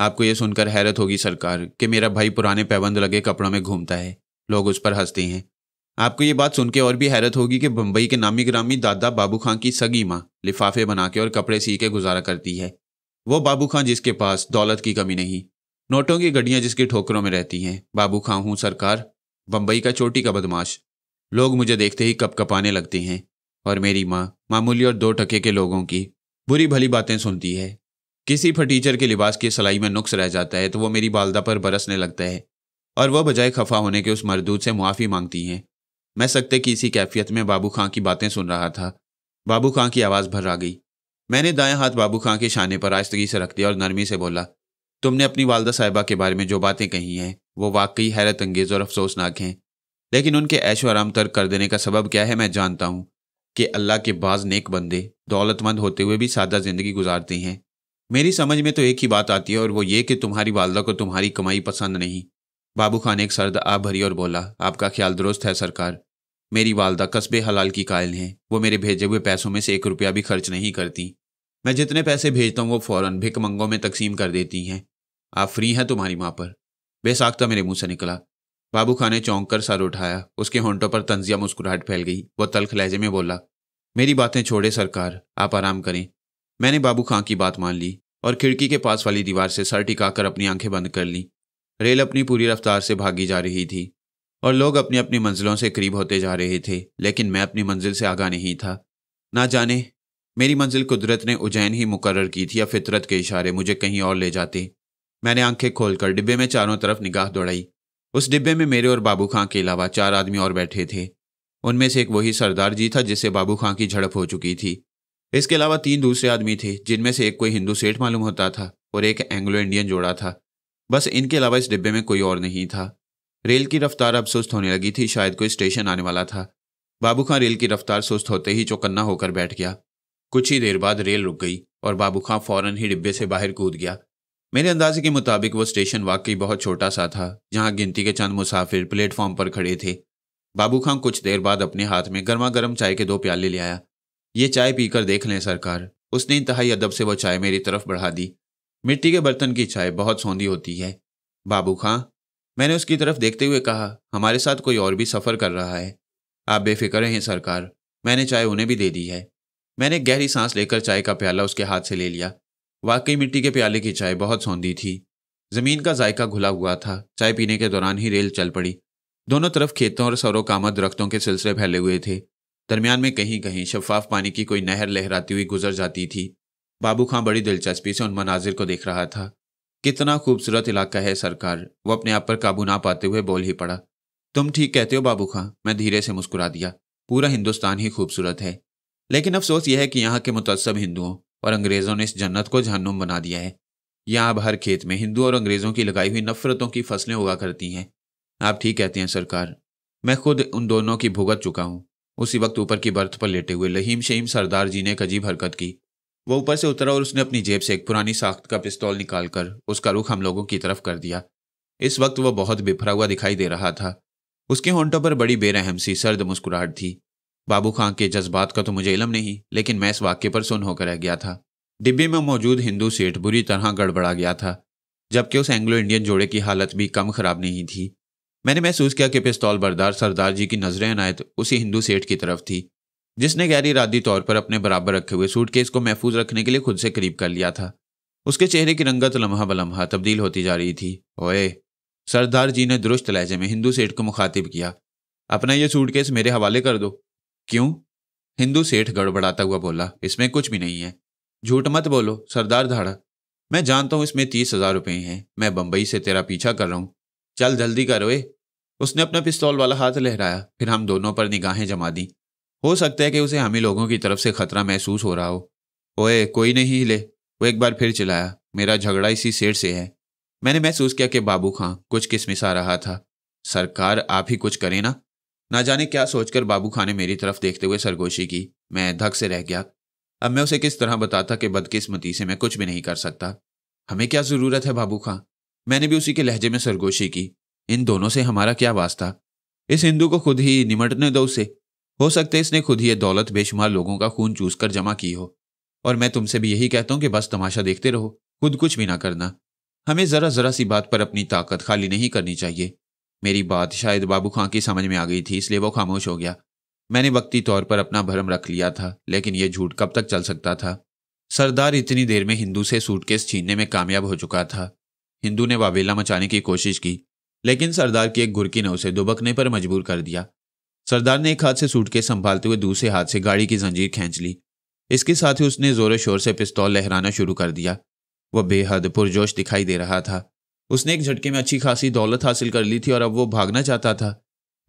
[SPEAKER 1] आपको यह सुनकर हैरत होगी सरकार कि मेरा भाई पुराने पैबंद लगे कपड़ों में घूमता है लोग उस पर हंसते हैं आपको ये बात सुनकर और भी हैरत होगी कि बम्बई के नामी ग्रामी दादा बाबू खां की सगी माँ लिफाफे बना के और कपड़े सी के गुजारा करती है वो बाबू खां जिसके पास दौलत की कमी नहीं नोटों की गड्डियां जिसकी ठोकरों में रहती हैं बाबू खां हूं सरकार बम्बई का चोटी का बदमाश लोग मुझे देखते ही कप कपाने लगते हैं और मेरी माँ मामूली और दो टके के लोगों की बुरी भली बातें सुनती है किसी फटीचर के लिबास की सलाई में नुक्स रह जाता है तो वो मेरी बालदा पर बरसने लगता है और वह बजाय खफा होने के उस मरदूद से मुआफ़ी मांगती हैं मैं सकते कि इसी कैफियत में बाबू खां की बातें सुन रहा था बाबू खां की आवाज़ भर आ गई मैंने दाया हाथ बाबू खां के शाने पर आस्तगी से रख दिया और नरमी से बोला तुमने अपनी वालदा साहिबा के बारे में जो बातें कही हैं वो वाकई हैरत अंगेज और अफसोसनाक हैं लेकिन उनके ऐशो आराम तर्क कर देने का सबब क्या है मैं जानता हूँ कि अल्लाह के बाज नेक बंदे दौलतमंद होते हुए भी सादा ज़िंदगी गुजारते हैं मेरी समझ में तो एक ही बात आती है और वो ये कि तुम्हारी वालदा को तुम्हारी कमाई पसंद नहीं बाबू खान एक सर्द आ भरी और बोला आपका ख्याल दुरुस्त है सरकार मेरी वालदा कस्बे हलाल की कायल हैं वो मेरे भेजे हुए पैसों में से एक रुपया भी खर्च नहीं करती मैं जितने पैसे भेजता हूँ वो फौरन भिकमंगों में तकसीम कर देती हैं आप फ्री हैं तुम्हारी माँ पर बेसाख्ता मेरे मुँह से निकला बाबू खान ने चौंक कर सर उठाया उसके होंटों पर तंजिया मुस्कुराहट फैल गई वो तलख लहजे में बोला मेरी बातें छोड़े सरकार आप आराम करें मैंने बाबू खां की बात मान ली और खिड़की के पास वाली दीवार से सर टिकाकर अपनी आंखें बंद कर ली रेल अपनी पूरी रफ्तार से भागी जा रही थी और लोग अपनी अपनी मंजिलों से करीब होते जा रहे थे लेकिन मैं अपनी मंजिल से आगा नहीं था ना जाने मेरी मंजिल कुदरत ने उजैन ही मुकर की थी या फितरत के इशारे मुझे कहीं और ले जाते मैंने आंखें खोलकर डिब्बे में चारों तरफ निगाह दौड़ाई उस डिब्बे में मेरे और बाबू खां के अलावा चार आदमी और बैठे थे उनमें से एक वही सरदार जी था जिससे बाबू खां की झड़प हो चुकी थी इसके अलावा तीन दूसरे आदमी थे जिनमें से एक कोई हिंदू सेठ मालूम होता था और एक एंग्लो इंडियन जोड़ा था बस इनके अलावा इस डिब्बे में कोई और नहीं था रेल की रफ्तार अब सुस्त होने लगी थी शायद कोई स्टेशन आने वाला था बाबू खां रेल की रफ्तार सुस्त होते ही चौकन्ना होकर बैठ गया कुछ ही देर बाद रेल रुक गई और बाबू खां फौरन ही डिब्बे से बाहर कूद गया मेरे अंदाजे के मुताबिक वो स्टेशन वाकई बहुत छोटा सा था जहां गिनती के चंद मुसाफिर प्लेटफॉर्म पर खड़े थे बाबू खां कुछ देर बाद अपने हाथ में गर्मा गर्म चाय के दो प्याले ले आया ये चाय पीकर देख लें सरकार उसने इंतहाई अदब से वो चाय मेरी तरफ बढ़ा दी मिट्टी के बर्तन की चाय बहुत सौंधी होती है बाबू खां मैंने उसकी तरफ देखते हुए कहा हमारे साथ कोई और भी सफ़र कर रहा है आप बेफिक्र हैं सरकार मैंने चाय उन्हें भी दे दी है मैंने गहरी सांस लेकर चाय का प्याला उसके हाथ से ले लिया वाकई मिट्टी के प्याले की चाय बहुत सौंधी थी जमीन का जायका घुला हुआ था चाय पीने के दौरान ही रेल चल पड़ी दोनों तरफ खेतों और सरों आमद दरख्तों के सिलसिले फैले हुए थे दरमियान में कहीं कहीं शफाफ पानी की कोई नहर लहराती हुई गुजर जाती थी बाबू खां बड़ी दिलचस्पी से उन मनाजिर को देख रहा था कितना खूबसूरत इलाका है सरकार वो अपने आप पर काबू ना पाते हुए बोल ही पड़ा तुम ठीक कहते हो बाबू खां मैं धीरे से मुस्कुरा दिया पूरा हिंदुस्तान ही खूबसूरत है लेकिन अफसोस यह है कि यहाँ के मुतसब हिंदुओं और अंग्रेज़ों ने इस जन्नत को जहनुम बना दिया है यहाँ अब हर खेत में हिंदू और अंग्रेज़ों की लगाई हुई नफ़रतों की फसलें उगा करती हैं आप ठीक कहते हैं सरकार मैं खुद उन दोनों की भुगत चुका हूँ उसी वक्त ऊपर की बर्थ पर लेटे हुए लहीम शहीम सरदार जी ने एक अजीब हरकत की वो ऊपर से उतरा और उसने अपनी जेब से एक पुरानी साख्त का पिस्तौल निकाल कर उसका रुख हम लोगों की तरफ कर दिया इस वक्त वह बहुत बिफरा हुआ दिखाई दे रहा था उसके होंटों पर बड़ी बेरहम सी सर्द मुस्कुराहट थी बाबू खां के जज्बात का तो मुझे इलम नहीं लेकिन मैं इस वाक्य पर सुन होकर रह गया था डिब्बे में मौजूद हिंदू सेठ बुरी तरह गड़बड़ा गया था जबकि उस एंग्लो इंडियन जोड़े की हालत भी कम खराब नहीं थी मैंने महसूस किया कि पिस्तौल बरदार सरदार जी की नजरें अनायत उसी हिंदू सेठ की तरफ थी जिसने गैर इरादी तौर पर अपने बराबर रखे हुए सूटकेस को महफूज रखने के लिए खुद से करीब कर लिया था उसके चेहरे की रंगत लम्हा बलम्हा तब्दील होती जा रही थी ओए सरदार जी ने दुरुस्त लहजे में हिंदू सेठ को मुखातिब किया अपना यह सूटकेस मेरे हवाले कर दो क्यों हिंदू सेठ गड़बड़ाता हुआ बोला इसमें कुछ भी नहीं है झूठ मत बोलो सरदार धाड़ा मैं जानता हूं इसमें तीस हजार रुपये हैं मैं बंबई से तेरा पीछा कर रहा हूं चल जल्दी करो ए उसने अपना पिस्तौल वाला हाथ लहराया फिर हम दोनों पर निगाहें जमा दी हो सकता है कि उसे हमें लोगों की तरफ से खतरा महसूस हो रहा हो ओए कोई नहीं हिले वो एक बार फिर चिल्लाया मेरा झगड़ा इसी सेठ से है मैंने महसूस किया कि बाबू खां कुछ आ रहा था सरकार आप ही कुछ करें ना ना जाने क्या सोचकर बाबू खां ने मेरी तरफ देखते हुए सरगोशी की मैं धक से रह गया अब मैं उसे किस तरह बताता कि बदकिस्मती से मैं कुछ भी नहीं कर सकता हमें क्या ज़रूरत है बाबू खां मैंने भी उसी के लहजे में सरगोशी की इन दोनों से हमारा क्या वास्ता इस हिंदू को खुद ही निमटने दो उसे हो सकते इसने खुद ही ये दौलत बेशुमार लोगों का खून चूस कर जमा की हो और मैं तुमसे भी यही कहता हूँ कि बस तमाशा देखते रहो खुद कुछ भी ना करना हमें ज़रा ज़रा सी बात पर अपनी ताकत खाली नहीं करनी चाहिए मेरी बात शायद बाबू खां की समझ में आ गई थी इसलिए वो खामोश हो गया मैंने वक्ती तौर पर अपना भरम रख लिया था लेकिन यह झूठ कब तक चल सकता था सरदार इतनी देर में हिंदू से सूटकेस छीनने में कामयाब हो चुका था हिंदू ने वावेला मचाने की कोशिश की लेकिन सरदार की एक घुरकी ने उसे दुबकने पर मजबूर कर दिया सरदार ने एक हाथ से सूटकेस संभालते हुए दूसरे हाथ से गाड़ी की जंजीर खींच ली इसके साथ ही उसने जोरों शोर से पिस्तौल लहराना शुरू कर दिया वह बेहद पुरजोश दिखाई दे रहा था उसने एक झटके में अच्छी खासी दौलत हासिल कर ली थी और अब वो भागना चाहता था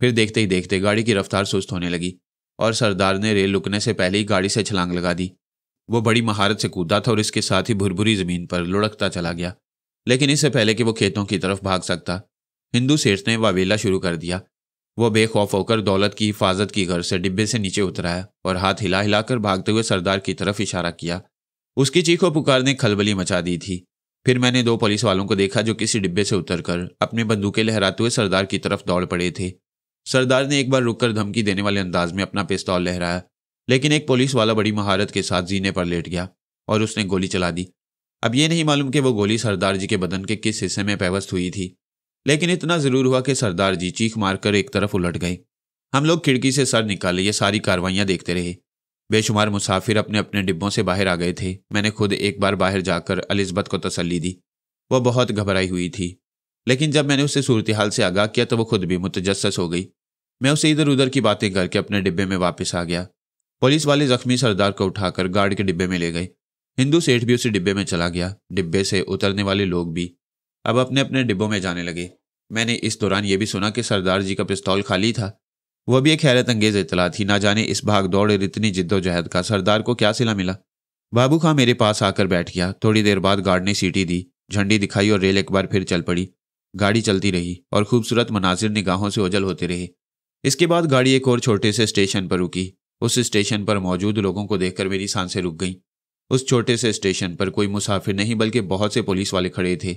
[SPEAKER 1] फिर देखते ही देखते गाड़ी की रफ्तार सुस्त होने लगी और सरदार ने रेल रुकने से पहले ही गाड़ी से छलांग लगा दी वो बड़ी महारत से कूदा था और इसके साथ ही भुरभुरी जमीन पर लुढ़कता चला गया लेकिन इससे पहले कि वो खेतों की तरफ भाग सकता हिंदू सेठ ने वावेला शुरू कर दिया वो बेखौफ होकर दौलत की हिफाजत की घर से डिब्बे से नीचे उतराया और हाथ हिला हिलाकर भागते हुए सरदार की तरफ इशारा किया उसकी चीखों पुकार ने खलबली मचा दी थी फिर मैंने दो पुलिस वालों को देखा जो किसी डिब्बे से उतरकर अपने बंदूकें लहराते हुए सरदार की तरफ दौड़ पड़े थे सरदार ने एक बार रुककर धमकी देने वाले अंदाज में अपना पिस्तौल लहराया लेकिन एक पुलिस वाला बड़ी महारत के साथ जीने पर लेट गया और उसने गोली चला दी अब ये नहीं मालूम कि वो गोली सरदार जी के बदन के किस हिस्से में पैवस्त हुई थी लेकिन इतना ज़रूर हुआ कि सरदार जी चीख मारकर एक तरफ उलट गए हम लोग खिड़की से सर निकाले ये सारी कार्रवाइयाँ देखते रहे बेशुमार मुसाफिर अपने अपने डिब्बों से बाहर आ गए थे मैंने खुद एक बार बाहर जाकर अलिजबत को तसली दी वह बहुत घबराई हुई थी लेकिन जब मैंने उसे सूरत हाल से आगाह किया तो वह खुद भी मुतजस हो गई मैं उसे इधर उधर की बातें करके अपने डिब्बे में वापस आ गया पुलिस वाले जख्मी सरदार को उठाकर गार्ड के डिब्बे में ले गए हिंदू सेठ भी उसी डिब्बे में चला गया डिब्बे से उतरने वाले लोग भी अब अपने अपने डिब्बों में जाने लगे मैंने इस दौरान यह भी सुना कि सरदार जी का पिस्तौल खाली था वह भी एक हैरत अंगेज इतला थी ना जाने इस भाग दौड़ और इतनी जिद्दोजहद का सरदार को क्या सिला मिला बाबू खां मेरे पास आकर बैठ गया थोड़ी देर बाद गार्ड ने सीटी दी झंडी दिखाई और रेल एक बार फिर चल पड़ी गाड़ी चलती रही और खूबसूरत मनाजिर निगाहों से ओझल होते रहे इसके बाद गाड़ी एक और छोटे से स्टेशन पर रुकी उस स्टेशन पर मौजूद लोगों को देखकर मेरी सांसें रुक गईं उस छोटे से स्टेशन पर कोई मुसाफिर नहीं बल्कि बहुत से पुलिस वाले खड़े थे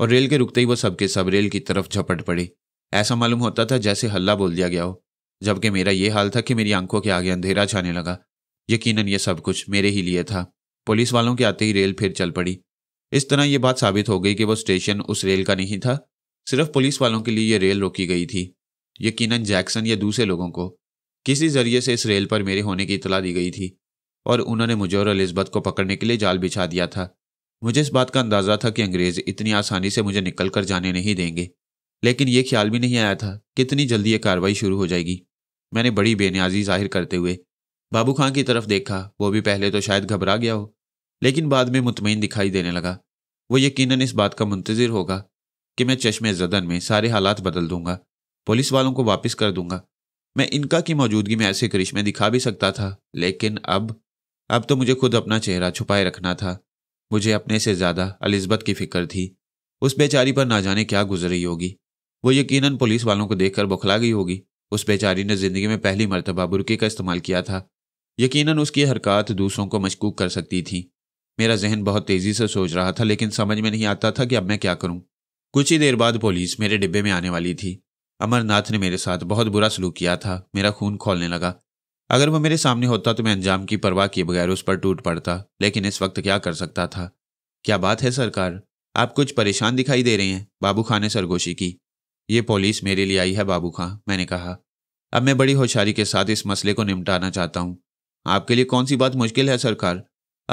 [SPEAKER 1] और रेल के रुकते ही वो सबके सब रेल की तरफ झपट पड़े ऐसा मालूम होता था जैसे हल्ला बोल दिया गया हो जबकि मेरा ये हाल था कि मेरी आंखों के आगे अंधेरा छाने लगा यकीनन ये सब कुछ मेरे ही लिए था पुलिस वालों के आते ही रेल फिर चल पड़ी इस तरह ये बात साबित हो गई कि वो स्टेशन उस रेल का नहीं था सिर्फ पुलिस वालों के लिए ये रेल रोकी गई थी यकीनन जैक्सन या दूसरे लोगों को किसी जरिए से इस रेल पर मेरे होने की इतला दी गई थी और उन्होंने मुझे और एलिजबथ को पकड़ने के लिए जाल बिछा दिया था मुझे इस बात का अंदाज़ा था कि अंग्रेज़ इतनी आसानी से मुझे निकल कर जाने नहीं देंगे लेकिन ये ख्याल भी नहीं आया था कितनी जल्दी ये कार्रवाई शुरू हो जाएगी मैंने बड़ी बेनियाजी जाहिर करते हुए बाबू खां की तरफ देखा वो भी पहले तो शायद घबरा गया हो लेकिन बाद में मुतमिन दिखाई देने लगा वो यकीनन इस बात का मुंतज़र होगा कि मैं चश्मे जदन में सारे हालात बदल दूंगा पुलिस वालों को वापस कर दूंगा मैं इनका की मौजूदगी में ऐसे करिश्मे दिखा भी सकता था लेकिन अब अब तो मुझे खुद अपना चेहरा छुपाए रखना था मुझे अपने से ज़्यादा अलिजबत की फिक्र थी उस बेचारी पर ना जाने क्या गुजरी होगी वो यकीनन पुलिस वालों को देखकर बौखला गई होगी उस बेचारी ने जिंदगी में पहली मरतबा बुरके का इस्तेमाल किया था यकीनन उसकी हरकत दूसरों को मशकूक कर सकती थी मेरा जहन बहुत तेज़ी से सोच रहा था लेकिन समझ में नहीं आता था कि अब मैं क्या करूं। कुछ ही देर बाद पुलिस मेरे डिब्बे में आने वाली थी अमरनाथ ने मेरे साथ बहुत बुरा सलूक किया था मेरा खून खोलने लगा अगर वह मेरे सामने होता तो मैं अंजाम की परवाह किए बगैर उस पर टूट पड़ता लेकिन इस वक्त क्या कर सकता था क्या बात है सरकार आप कुछ परेशान दिखाई दे रहे हैं बाबू खान ने सरगोशी की ये पुलिस मेरे लिए आई है बाबू खां मैंने कहा अब मैं बड़ी होशियारी के साथ इस मसले को निपटाना चाहता हूँ आपके लिए कौन सी बात मुश्किल है सरकार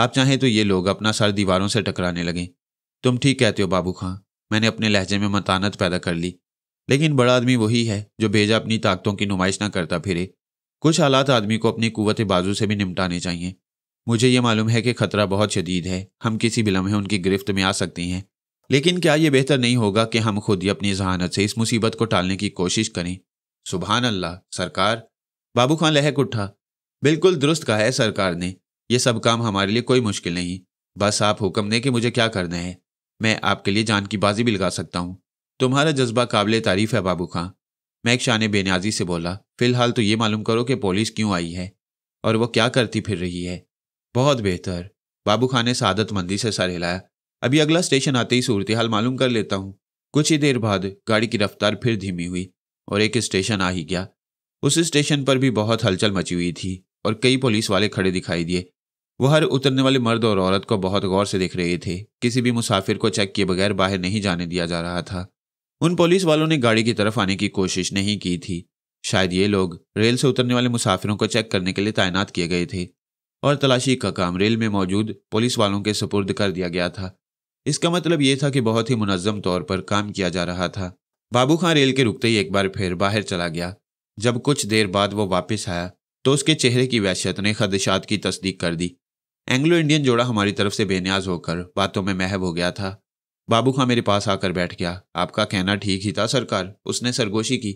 [SPEAKER 1] आप चाहें तो ये लोग अपना सर दीवारों से टकराने लगें तुम ठीक कहते हो बाबू खां मैंने अपने लहजे में मतानत पैदा कर ली लेकिन बड़ा आदमी वही है जो भेजा अपनी ताकतों की नुमाइश ना करता फिरे कुछ हालात आदमी को अपनी कुवत बाजू से भी निपटाने चाहिए मुझे ये मालूम है कि खतरा बहुत शदीद है हम किसी भी लम्हे उनकी गिरफ्त में आ सकती हैं लेकिन क्या यह बेहतर नहीं होगा कि हम खुद ही अपनी जहानत से इस मुसीबत को टालने की कोशिश करें सुबहान अल्लाह सरकार बाबू खान लहक उठा बिल्कुल दुरुस्त कहा है सरकार ने यह सब काम हमारे लिए कोई मुश्किल नहीं बस आप हुक्म दें कि मुझे क्या करना है मैं आपके लिए जान की बाजी भी लगा सकता हूँ तुम्हारा जज्बा काबिल तारीफ है बाबू खां मैं एक शान बेनियाजी से बोला फिलहाल तो ये मालूम करो कि पुलिस क्यों आई है और वो क्या करती फिर रही है बहुत बेहतर बाबू खान ने सादत मंदी से सर हिलाया अभी अगला स्टेशन आते ही सूरत हाल मालूम कर लेता हूँ कुछ ही देर बाद गाड़ी की रफ्तार फिर धीमी हुई और एक स्टेशन आ ही गया उस स्टेशन पर भी बहुत हलचल मची हुई थी और कई पुलिस वाले खड़े दिखाई दिए वह हर उतरने वाले मर्द और औरत को बहुत गौर से देख रहे थे किसी भी मुसाफिर को चेक किए बगैर बाहर नहीं जाने दिया जा रहा था उन पुलिस वालों ने गाड़ी की तरफ आने की कोशिश नहीं की थी शायद ये लोग रेल से उतरने वाले मुसाफिरों को चेक करने के लिए तैनात किए गए थे और तलाशी का काम रेल में मौजूद पुलिस वालों के सुपुर्द कर दिया गया था इसका मतलब ये था कि बहुत ही मुनज़म तौर पर काम किया जा रहा था बाबू खां रेल के रुकते ही एक बार फिर बाहर चला गया जब कुछ देर बाद वो वापस आया तो उसके चेहरे की वैश्यत ने खदशात की तस्दीक कर दी एंग्लो इंडियन जोड़ा हमारी तरफ से बेनियाज होकर बातों में महब हो गया था बाबू खां मेरे पास आकर बैठ गया आपका कहना ठीक ही था सरकार उसने सरगोशी की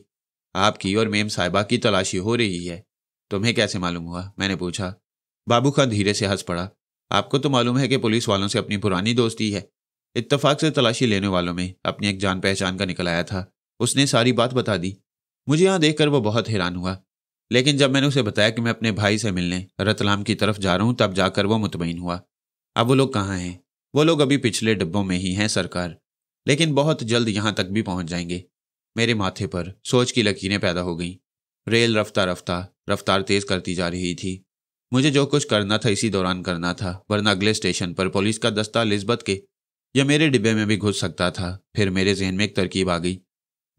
[SPEAKER 1] आपकी और मेम साहिबा की तलाशी हो रही है तुम्हें कैसे मालूम हुआ मैंने पूछा बाबू खां धीरे से हंस पड़ा आपको तो मालूम है कि पुलिस वालों से अपनी पुरानी दोस्ती है इत्तफाक़ से तलाशी लेने वालों में अपनी एक जान पहचान का निकल आया था उसने सारी बात बता दी मुझे यहाँ देखकर वो बहुत हैरान हुआ लेकिन जब मैंने उसे बताया कि मैं अपने भाई से मिलने रतलाम की तरफ जा रहा हूँ तब जाकर वो मुतमिन हुआ अब वो लोग कहाँ हैं वो लोग अभी पिछले डिब्बों में ही हैं सरकार लेकिन बहुत जल्द यहाँ तक भी पहुँच जाएंगे मेरे माथे पर सोच की लकीरें पैदा हो गईं रेल रफ्ता रफ्ता रफ्तार तेज करती जा रही थी मुझे जो कुछ करना था इसी दौरान करना था वरना अगले स्टेशन पर पुलिस का दस्ता लिस्बत के यह मेरे डिब्बे में भी घुस सकता था फिर मेरे जहन में एक तरकीब आ गई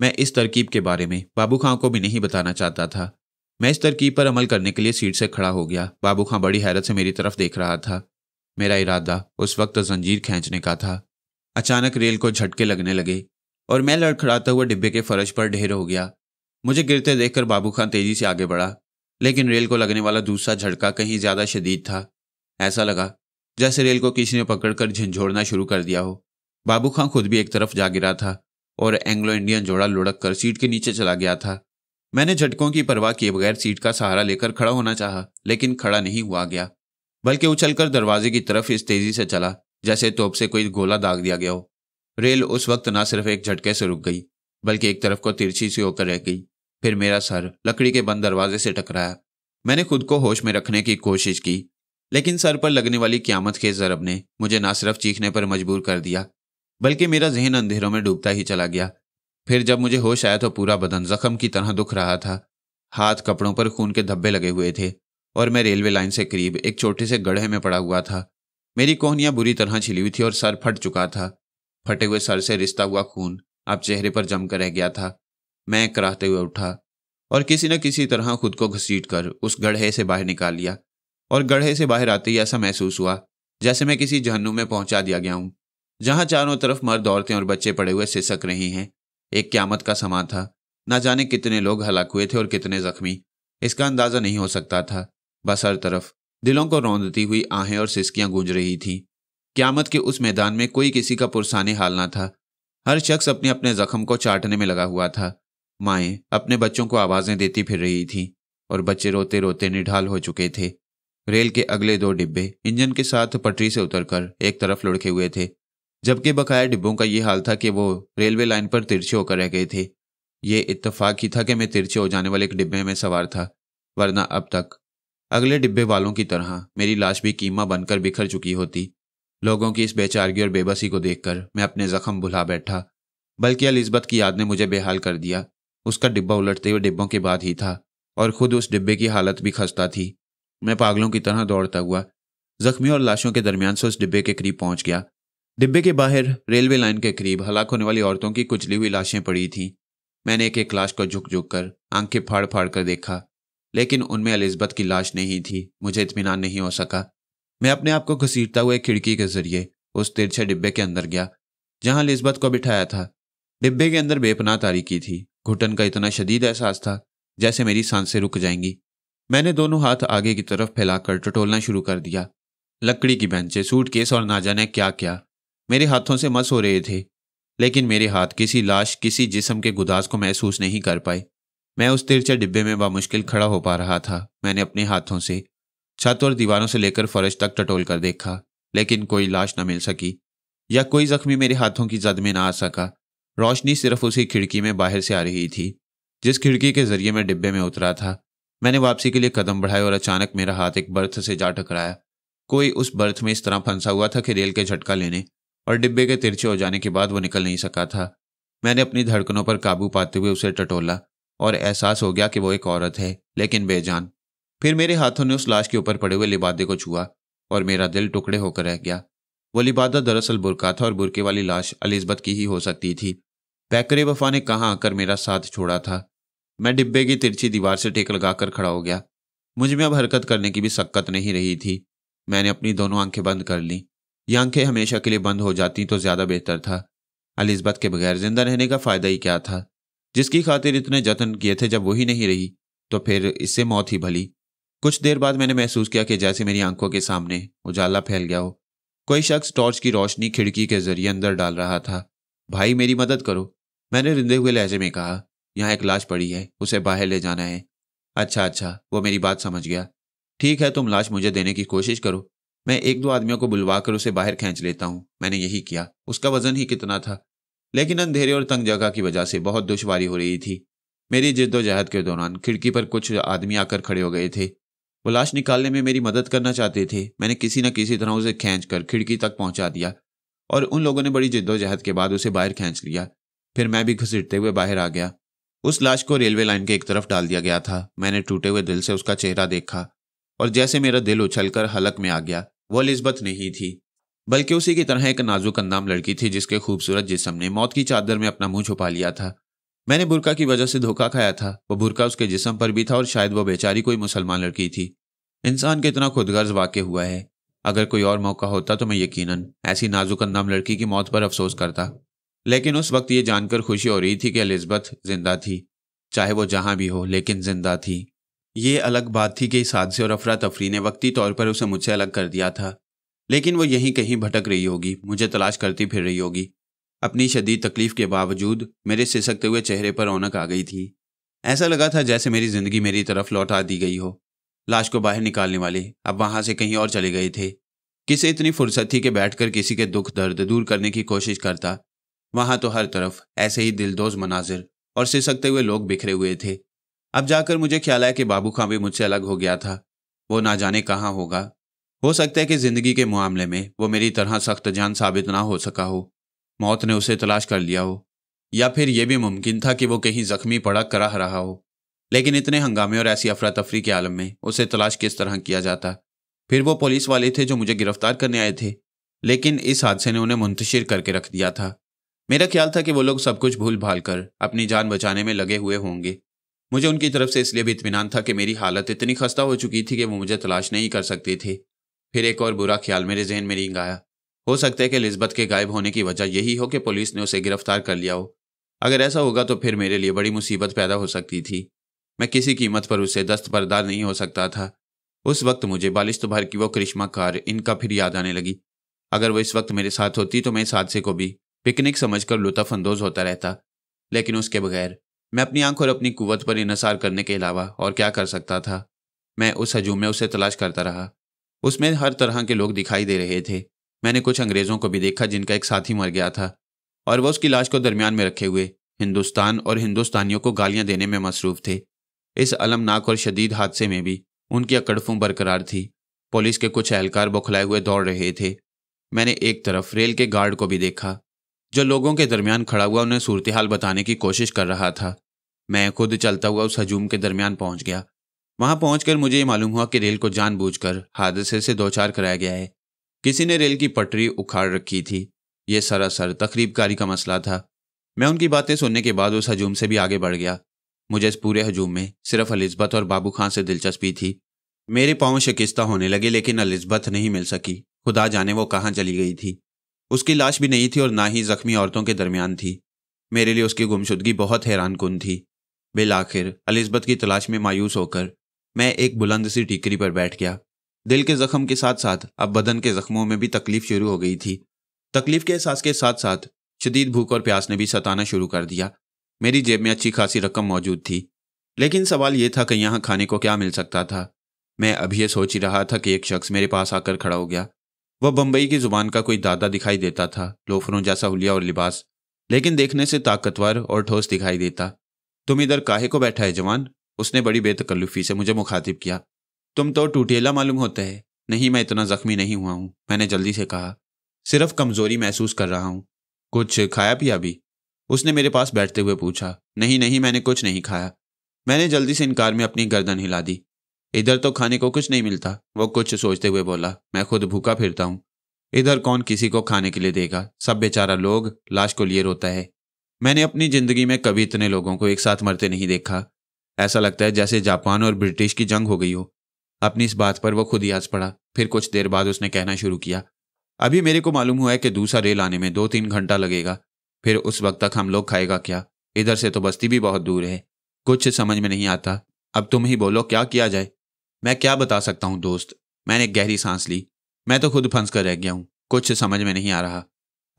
[SPEAKER 1] मैं इस तरकीब के बारे में बाबू खां को भी नहीं बताना चाहता था मैं इस तरकीब पर अमल करने के लिए सीट से खड़ा हो गया बाबू खां बड़ी हैरत से मेरी तरफ देख रहा था मेरा इरादा उस वक्त जंजीर खींचने का था अचानक रेल को झटके लगने लगे और मैं लड़खड़ाते हुए डिब्बे के फर्श पर ढेर हो गया मुझे गिरते देखकर बाबू खां तेजी से आगे बढ़ा लेकिन रेल को लगने वाला दूसरा झटका कहीं ज्यादा शदीद था ऐसा लगा जैसे रेल को किसी ने पकड़कर झंझोड़ना शुरू कर दिया हो बाबू खां खुद भी एक तरफ जा गिरा था और एंग्लो इंडियन जोड़ा लुढ़क कर सीट के नीचे चला गया था मैंने झटकों की परवाह किए बगैर सीट का सहारा लेकर खड़ा होना चाहा लेकिन खड़ा नहीं हुआ गया बल्कि उछलकर दरवाजे की तरफ इस तेजी से चला जैसे तोप से कोई गोला दाग दिया गया हो रेल उस वक्त ना सिर्फ एक झटके से रुक गई बल्कि एक तरफ को तिरछी सी होकर रह गई फिर मेरा सर लकड़ी के बंद दरवाजे से टकराया मैंने खुद को होश में रखने की कोशिश की लेकिन सर पर लगने वाली क्यामत के ज़रब ने मुझे ना सिर्फ चीखने पर मजबूर कर दिया बल्कि मेरा जहन अंधेरों में डूबता ही चला गया फिर जब मुझे होश आया तो पूरा बदन जख्म की तरह दुख रहा था हाथ कपड़ों पर खून के धब्बे लगे हुए थे और मैं रेलवे लाइन से करीब एक छोटे से गढ़े में पड़ा हुआ था मेरी कोहनियाँ बुरी तरह छिली हुई थी और सर फट चुका था फटे हुए सर से रिश्ता हुआ खून अब चेहरे पर जमकर रह गया था मैं कराहते हुए उठा और किसी न किसी तरह खुद को घसीट कर उस गढ़े से बाहर निकाल लिया और गढ़े से बाहर आते ही ऐसा महसूस हुआ जैसे मैं किसी जहन्नुम में पहुंचा दिया गया हूं जहां चारों तरफ मर्द औरतें और बच्चे पड़े हुए सिसक रही हैं एक क्यामत का समा था ना जाने कितने लोग हलाक हुए थे और कितने जख्मी इसका अंदाजा नहीं हो सकता था बस हर तरफ दिलों को रौंदती हुई आहें और सिसकियां गूंज रही थी क्यामत के उस मैदान में कोई किसी का पुरसाने हाल ना था हर शख्स अपने अपने जख्म को चाटने में लगा हुआ था माए अपने बच्चों को आवाज़ें देती फिर रही थीं और बच्चे रोते रोते निढाल हो चुके थे रेल के अगले दो डिब्बे इंजन के साथ पटरी से उतरकर एक तरफ लुढ़के हुए थे जबकि बकाया डिब्बों का ये हाल था कि वो रेलवे लाइन पर तिरछे होकर रह गए थे ये इत्तेफाक ही था कि मैं तिरछे हो जाने वाले एक डिब्बे में सवार था वरना अब तक अगले डिब्बे वालों की तरह मेरी लाश भी कीमा बनकर बिखर चुकी होती लोगों की इस बेचारगी और बेबसी को देखकर मैं अपने जख्म भुला बैठा बल्कि अलिस्बत की याद ने मुझे बेहाल कर दिया उसका डिब्बा उलटते हुए डिब्बों के बाद ही था और खुद उस डिब्बे की हालत भी खस्ता थी मैं पागलों की तरह दौड़ता हुआ जख्मियों और लाशों के दरमियान से उस डिब्बे के करीब पहुंच गया डिब्बे के बाहर रेलवे लाइन के करीब हलाक होने वाली औरतों की कुचली हुई लाशें पड़ी थीं मैंने एक एक लाश को झुक झुक कर आंखें फाड़ फाड़ कर देखा लेकिन उनमें अलिजबत की लाश नहीं थी मुझे इतमान नहीं हो सका मैं अपने आप को घसीटता हुआ खिड़की के जरिए उस तिरछे डिब्बे के अंदर गया जहां लिस्बत को बिठाया था डिब्बे के अंदर बेपनाह तारीकी थी घुटन का इतना शदीद एहसास था जैसे मेरी सांसें रुक जाएंगी मैंने दोनों हाथ आगे की तरफ फैलाकर टटोलना शुरू कर दिया लकड़ी की बेंचें सूटकेस और ना जाने क्या क्या मेरे हाथों से मस हो रहे थे लेकिन मेरे हाथ किसी लाश किसी जिसम के गुदास को महसूस नहीं कर पाए मैं उस तिरछे डिब्बे में बामुश्किल खड़ा हो पा रहा था मैंने अपने हाथों से छत और दीवारों से लेकर फर्श तक टटोल कर देखा लेकिन कोई लाश न मिल सकी या कोई जख्मी मेरे हाथों की जद में ना आ सका रोशनी सिर्फ उसी खिड़की में बाहर से आ रही थी जिस खिड़की के जरिए मैं डिब्बे में उतरा था मैंने वापसी के लिए कदम बढ़ाए और अचानक मेरा हाथ एक बर्थ से जा टकराया कोई उस बर्थ में इस तरह फंसा हुआ था कि रेल के झटका लेने और डिब्बे के तिरछे हो जाने के बाद वो निकल नहीं सका था मैंने अपनी धड़कनों पर काबू पाते हुए उसे टटोला और एहसास हो गया कि वो एक औरत है लेकिन बेजान फिर मेरे हाथों ने उस लाश के ऊपर पड़े हुए लिबादे को छुआ और मेरा दिल टुकड़े होकर रह गया वो लिबादा दरअसल बुरका था और बुरके वाली लाश अलिजबत की ही हो सकती थी बैकरे वफा ने कहाँ आकर मेरा साथ छोड़ा था मैं डिब्बे की तिरछी दीवार से टेक लगाकर खड़ा हो गया मुझ में अब हरकत करने की भी सक्कत नहीं रही थी मैंने अपनी दोनों आंखें बंद कर लीं ये आंखें हमेशा के लिए बंद हो जाती तो ज़्यादा बेहतर था अलिस्बत के बगैर जिंदा रहने का फ़ायदा ही क्या था जिसकी खातिर इतने जतन किए थे जब वही नहीं रही तो फिर इससे मौत ही भली कुछ देर बाद मैंने महसूस किया कि जैसे मेरी आंखों के सामने उजाला फैल गया हो कोई शख्स टॉर्च की रोशनी खिड़की के जरिए अंदर डाल रहा था भाई मेरी मदद करो मैंने रिंदे हुए लहजे में कहा यहाँ एक लाश पड़ी है उसे बाहर ले जाना है अच्छा अच्छा वो मेरी बात समझ गया ठीक है तुम लाश मुझे देने की कोशिश करो मैं एक दो आदमियों को बुलवा कर उसे बाहर खींच लेता हूँ मैंने यही किया उसका वजन ही कितना था लेकिन अंधेरे और तंग जगह की वजह से बहुत दुश्वारी हो रही थी मेरी जिद्दोजहद के दौरान खिड़की पर कुछ आदमी आकर खड़े हो गए थे वो लाश निकालने में मेरी मदद करना चाहते थे मैंने किसी न किसी तरह उसे खींच कर खिड़की तक पहुंचा दिया और उन लोगों ने बड़ी जिद्दोजहद के बाद उसे बाहर खींच लिया फिर मैं भी घसीटते हुए बाहर आ गया उस लाश को रेलवे लाइन के एक तरफ डाल दिया गया था मैंने टूटे हुए दिल से उसका चेहरा देखा और जैसे मेरा दिल उछलकर हलक में आ गया वह लिस्बत नहीं थी बल्कि उसी की तरह एक नाजुक अंदाम लड़की थी जिसके खूबसूरत जिसम ने मौत की चादर में अपना मुंह छुपा लिया था मैंने बुरका की वजह से धोखा खाया था वो बुरका उसके जिसम पर भी था और शायद वह बेचारी कोई मुसलमान लड़की थी इंसान कितना खुदगर्ज वाक़ हुआ है अगर कोई और मौका होता तो मैं यकीनन ऐसी नाजुक अंदाम लड़की की मौत पर अफसोस करता लेकिन उस वक्त ये जानकर खुशी हो रही थी कि एलिजबथ जिंदा थी चाहे वो जहाँ भी हो लेकिन जिंदा थी ये अलग बात थी कि इस हादसे और अफरा तफरी ने वक्ती तौर पर उसे मुझसे अलग कर दिया था लेकिन वो यहीं कहीं भटक रही होगी मुझे तलाश करती फिर रही होगी अपनी शदीद तकलीफ के बावजूद मेरे सिसकते हुए चेहरे पर रौनक आ गई थी ऐसा लगा था जैसे मेरी जिंदगी मेरी तरफ लौटा दी गई हो लाश को बाहर निकालने वाले अब वहां से कहीं और चले गए थे किसे इतनी फुर्सत थी कि बैठकर किसी के दुख दर्द दूर करने की कोशिश करता वहां तो हर तरफ ऐसे ही दिलदोज मनाजिर और सिसकते हुए लोग बिखरे हुए थे अब जाकर मुझे ख्याल आया कि बाबू खां भी मुझसे अलग हो गया था वो ना जाने कहाँ होगा हो सकता है कि जिंदगी के मामले में वो मेरी तरह सख्त जान साबित ना हो सका हो मौत ने उसे तलाश कर लिया हो या फिर यह भी मुमकिन था कि वो कहीं जख्मी पड़ा कराह रहा हो लेकिन इतने हंगामे और ऐसी अफरा तफरी के आलम में उसे तलाश किस तरह किया जाता फिर वो पुलिस वाले थे जो मुझे गिरफ्तार करने आए थे लेकिन इस हादसे ने उन्हें मुंतशिर करके रख दिया था मेरा ख्याल था कि वो लोग सब कुछ भूल भाल कर अपनी जान बचाने में लगे हुए होंगे मुझे उनकी तरफ से इसलिए भी इतमान था कि मेरी हालत इतनी खस्ता हो चुकी थी कि वो मुझे तलाश नहीं कर सकती थी फिर एक और बुरा ख्याल मेरे जहन में रिंग आया हो सकता है कि लिस्बत के गायब होने की वजह यही हो कि पुलिस ने उसे गिरफ्तार कर लिया हो अगर ऐसा होगा तो फिर मेरे लिए बड़ी मुसीबत पैदा हो सकती थी मैं किसी कीमत पर उसे दस्तबरदार नहीं हो सकता था उस वक्त मुझे बालिश भर की वो करिश्मा कार इनका फिर याद आने लगी अगर वो इस वक्त मेरे साथ होती तो मैं इस हादसे को भी पिकनिक समझकर लुत्फानंदोज होता रहता लेकिन उसके बगैर मैं अपनी आंख और अपनी कुवत पर इनसार करने के अलावा और क्या कर सकता था मैं उस हजूम में उसे तलाश करता रहा उसमें हर तरह के लोग दिखाई दे रहे थे मैंने कुछ अंग्रेज़ों को भी देखा जिनका एक साथी मर गया था और वह उसकी लाश को दरमियान में रखे हुए हिंदुस्तान और हिंदुस्तानियों को गालियां देने में मसरूफ थे इस अलमनाक और शदीद हादसे में भी उनकी अकड़फों बरकरार थी पुलिस के कुछ एहलकार बौखलाए हुए दौड़ रहे थे मैंने एक तरफ रेल के गार्ड को भी देखा जो लोगों के दरमियान खड़ा हुआ उन्हें सूरत हाल बताने की कोशिश कर रहा था मैं खुद चलता हुआ उस हजूम के दरमियान पहुंच गया वहां पहुंचकर मुझे ये मालूम हुआ कि रेल को जानबूझकर हादसे से दो चार कराया गया है किसी ने रेल की पटरी उखाड़ रखी थी ये सरासर तकरीबकारी का मसला था मैं उनकी बातें सुनने के बाद उस हजूम से भी आगे बढ़ गया मुझे इस पूरे हजूम में सिर्फ अलिजबत और बाबू खां से दिलचस्पी थी मेरे पाँव शिकस्ता होने लगे लेकिन अलिजबत नहीं मिल सकी खुदा जाने वो कहाँ चली गई थी उसकी लाश भी नहीं थी और ना ही जख्मी औरतों के दरमियान थी मेरे लिए उसकी गुमशुदगी बहुत हैरान कन थी बिल आखिर अलिस्बत की तलाश में मायूस होकर मैं एक बुलंद सी टीकरी पर बैठ गया दिल के जख्म के साथ साथ अब बदन के जख्मों में भी तकलीफ शुरू हो गई थी तकलीफ के एहसास के साथ साथ शदीद भूख और प्यास ने भी सताना शुरू कर दिया मेरी जेब में अच्छी खासी रकम मौजूद थी लेकिन सवाल यह था कि यहाँ खाने को क्या मिल सकता था मैं अभी यह सोच ही रहा था कि एक शख्स मेरे पास आकर खड़ा हो गया वह बम्बई की जुबान का कोई दादा दिखाई देता था लोफरों जैसा हुलिया और लिबास लेकिन देखने से ताकतवर और ठोस दिखाई देता तुम इधर काहे को बैठा है जवान उसने बड़ी बेतकल्लुफी से मुझे मुखातिब किया तुम तो टूटेला मालूम होते हैं नहीं मैं इतना जख्मी नहीं हुआ हूँ मैंने जल्दी से कहा सिर्फ कमजोरी महसूस कर रहा हूँ कुछ खाया पिया भी उसने मेरे पास बैठते हुए पूछा नहीं नहीं मैंने कुछ नहीं खाया मैंने जल्दी से इनकार में अपनी गर्दन हिला दी इधर तो खाने को कुछ नहीं मिलता वो कुछ सोचते हुए बोला मैं खुद भूखा फिरता हूँ इधर कौन किसी को खाने के लिए देगा सब बेचारा लोग लाश को लिए रोता है मैंने अपनी जिंदगी में कभी इतने लोगों को एक साथ मरते नहीं देखा ऐसा लगता है जैसे जापान और ब्रिटिश की जंग हो गई हो अपनी इस बात पर वो खुद ही हंस पड़ा फिर कुछ देर बाद उसने कहना शुरू किया अभी मेरे को मालूम हुआ है कि दूसरा रेल आने में दो तीन घंटा लगेगा फिर उस वक्त तक हम लोग खाएगा क्या इधर से तो बस्ती भी बहुत दूर है कुछ समझ में नहीं आता अब तुम ही बोलो क्या किया जाए मैं क्या बता सकता हूँ दोस्त मैंने गहरी सांस ली मैं तो खुद फंस कर रह गया हूँ कुछ समझ में नहीं आ रहा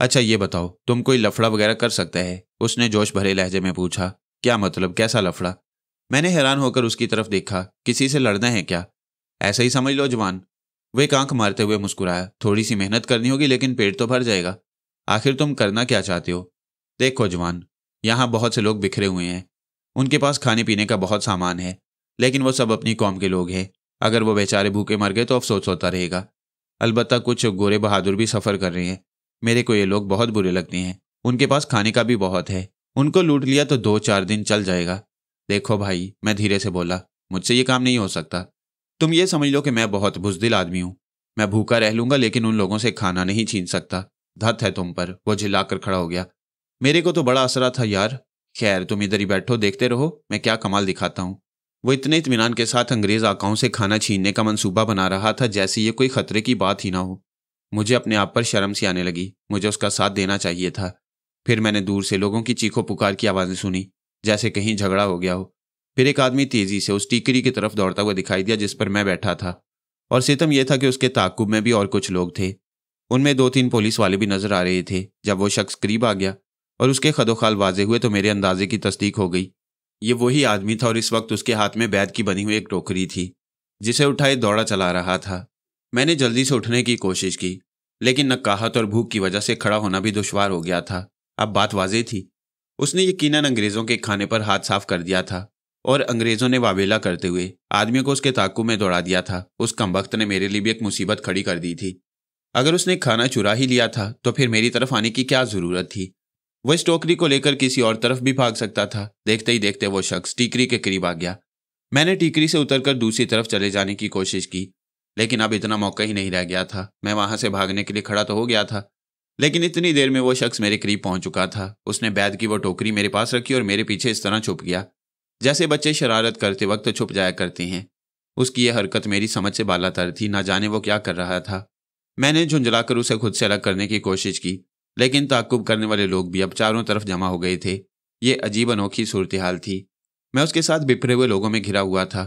[SPEAKER 1] अच्छा ये बताओ तुम कोई लफड़ा वगैरह कर सकते हैं उसने जोश भरे लहजे में पूछा क्या मतलब कैसा लफड़ा मैंने हैरान होकर उसकी तरफ देखा किसी से लड़ना है क्या ऐसा ही समझ लो जवान वे कांख मारते हुए मुस्कुराया थोड़ी सी मेहनत करनी होगी लेकिन पेट तो भर जाएगा आखिर तुम करना क्या चाहते हो देखो जवान यहाँ बहुत से लोग बिखरे हुए हैं उनके पास खाने पीने का बहुत सामान है लेकिन वो सब अपनी कौम के लोग हैं अगर वो बेचारे भूखे मर गए तो अफसोस होता रहेगा अलबत्त कुछ गोरे बहादुर भी सफ़र कर रहे हैं मेरे को ये लोग बहुत बुरे लगते हैं उनके पास खाने का भी बहुत है उनको लूट लिया तो दो चार दिन चल जाएगा देखो भाई मैं धीरे से बोला मुझसे ये काम नहीं हो सकता तुम ये समझ लो कि मैं बहुत बुजदिल आदमी हूँ मैं भूखा रह लूंगा लेकिन उन लोगों से खाना नहीं छीन सकता धत है तुम पर वो झिलाकर खड़ा हो गया मेरे को तो बड़ा असरा था यार खैर तुम इधर ही बैठो देखते रहो मैं क्या कमाल दिखाता हूँ वो इतने इतमान के साथ अंग्रेज आकाओं से खाना छीनने का मंसूबा बना रहा था जैसे ये कोई खतरे की बात ही ना हो मुझे अपने आप पर शर्म सी आने लगी मुझे उसका साथ देना चाहिए था फिर मैंने दूर से लोगों की चीखों पुकार की आवाज़ें सुनी जैसे कहीं झगड़ा हो गया हो फिर एक आदमी तेजी से उस टीकरी की तरफ दौड़ता हुआ दिखाई दिया जिस पर मैं बैठा था और सितम यह था कि उसके ताकुब में भी और कुछ लोग थे उनमें दो तीन पुलिस वाले भी नजर आ रहे थे जब वो शख्स करीब आ गया और उसके खदोखाल वाजे हुए तो मेरे अंदाजे की तस्दीक हो गई ये वही आदमी था और इस वक्त उसके हाथ में बैद की बनी हुई एक टोकरी थी जिसे उठाए दौड़ा चला रहा था मैंने जल्दी से उठने की कोशिश की लेकिन नकाहत और भूख की वजह से खड़ा होना भी दुशवार हो गया था अब बात वाजे थी उसने यकीनन अंग्रेज़ों के खाने पर हाथ साफ कर दिया था और अंग्रेज़ों ने वावेला करते हुए आदमी को उसके ताकू में दौड़ा दिया था उस कमबख्त ने मेरे लिए भी एक मुसीबत खड़ी कर दी थी अगर उसने खाना चुरा ही लिया था तो फिर मेरी तरफ आने की क्या ज़रूरत थी वह इस टोकरी को लेकर किसी और तरफ भी भाग सकता था देखते ही देखते वो शख्स टीकरी के करीब आ गया मैंने टीकरी से उतरकर दूसरी तरफ चले जाने की कोशिश की लेकिन अब इतना मौका ही नहीं रह गया था मैं वहां से भागने के लिए खड़ा तो हो गया था लेकिन इतनी देर में वो शख्स मेरे करीब पहुंच चुका था उसने बैद की वो टोकरी मेरे पास रखी और मेरे पीछे इस तरह छुप गया जैसे बच्चे शरारत करते वक्त छुप जाया करते हैं उसकी यह हरकत मेरी समझ से बालातर थी ना जाने वो क्या कर रहा था मैंने झुंझलाकर उसे खुद से अलग करने की कोशिश की लेकिन ताकुब तो करने वाले लोग भी अब चारों तरफ जमा हो गए थे ये अजीब अनोखी सूरत हाल थी मैं उसके साथ बिफरे हुए लोगों में घिरा हुआ था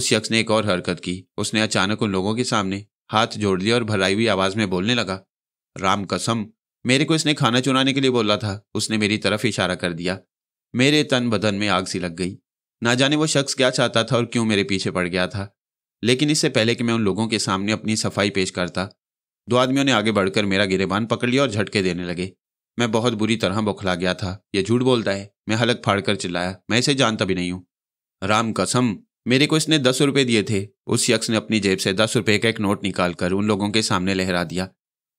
[SPEAKER 1] उस शख्स ने एक और हरकत की उसने अचानक उन लोगों के सामने हाथ जोड़ लिया और भराई हुई आवाज में बोलने लगा राम कसम मेरे को इसने खाना चुनाने के लिए बोला था उसने मेरी तरफ इशारा कर दिया मेरे तन बदन में आग सी लग गई ना जाने वो शख्स क्या चाहता था और क्यों मेरे पीछे पड़ गया था लेकिन इससे पहले कि मैं उन लोगों के सामने अपनी सफाई पेश करता दो आदमियों ने आगे बढ़कर मेरा गिरेबान पकड़ लिया और झटके देने लगे मैं बहुत बुरी तरह बौखला गया था यह झूठ बोलता है मैं हलक फाड़ कर चिल्लाया मैं इसे जानता भी नहीं हूँ राम कसम मेरे को इसने दस रुपये दिए थे उस शख्स ने अपनी जेब से दस रुपये का एक नोट निकाल कर उन लोगों के सामने लहरा दिया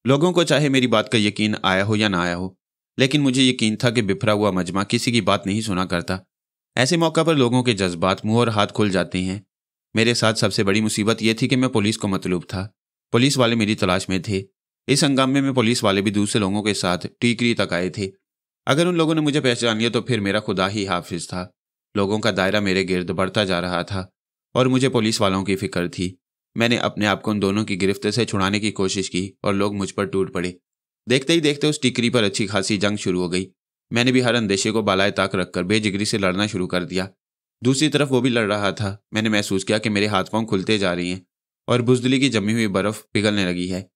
[SPEAKER 1] लोगों को चाहे मेरी बात का यकीन आया हो या ना आया हो लेकिन मुझे यकीन था कि बिफरा हुआ मजमा किसी की बात नहीं सुना करता ऐसे मौका पर लोगों के जज्बात मुंह और हाथ खुल जाते हैं मेरे साथ सबसे बड़ी मुसीबत यह थी कि मैं पुलिस को मतलूब था पुलिस वाले मेरी तलाश में थे इस हंगामे में पुलिस वाले भी दूसरे लोगों के साथ टीकरी तक आए थे अगर उन लोगों ने मुझे पहचान लिया तो फिर मेरा खुदा ही हाफिज था लोगों का दायरा मेरे गिर्द बढ़ता जा रहा था और मुझे पुलिस वालों की फिक्र थी मैंने अपने आप को उन दोनों की गिरफ्त से छुड़ाने की कोशिश की और लोग मुझ पर टूट पड़े देखते ही देखते उस टिकरी पर अच्छी खासी जंग शुरू हो गई मैंने भी हर अंदेशे को बालाए ताक रखकर बेजिगरी से लड़ना शुरू कर दिया दूसरी तरफ वो भी लड़ रहा था मैंने महसूस किया कि मेरे हाथ पांव खुलते जा रही हैं और बुजदली की जमी हुई बर्फ पिघलने लगी है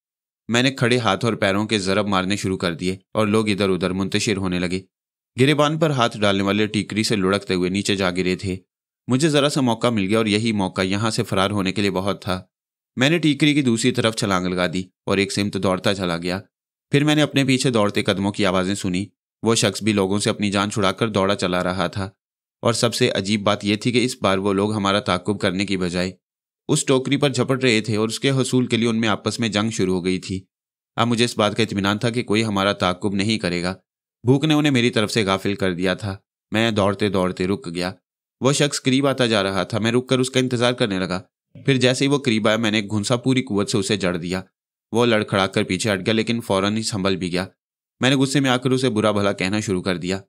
[SPEAKER 1] मैंने खड़े हाथ और पैरों के जरब मारने शुरू कर दिए और लोग इधर उधर मुंतशिर होने लगे गिरेबान पर हाथ डालने वाले टीकरी से लुढ़कते हुए नीचे जा गिरे थे मुझे ज़रा सा मौका मिल गया और यही मौका यहाँ से फरार होने के लिए बहुत था मैंने टीकरी की दूसरी तरफ छलांग लगा दी और एक सिमत दौड़ता चला गया फिर मैंने अपने पीछे दौड़ते कदमों की आवाज़ें सुनी वो शख्स भी लोगों से अपनी जान छुड़ाकर दौड़ा चला रहा था और सबसे अजीब बात यह थी कि इस बार वो लोग हमारा ताकुब करने की बजाय उस टोकरी पर झपट रहे थे और उसके हसूल के लिए उनमें आपस में जंग शुरू हो गई थी अब मुझे इस बात का इतमान था कि कोई हमारा ताकुब नहीं करेगा भूख ने उन्हें मेरी तरफ से गाफिल कर दिया था मैं दौड़ते दौड़ते रुक गया वह शख्स करीब आता जा रहा था मैं रुक कर उसका इंतजार करने लगा फिर जैसे ही वो करीब आया मैंने घुंसा पूरी कुवत से उसे जड़ दिया वो लड़खड़ा कर पीछे हट गया लेकिन फ़ौरन ही संभल भी गया मैंने गुस्से में आकर उसे बुरा भला कहना शुरू कर दिया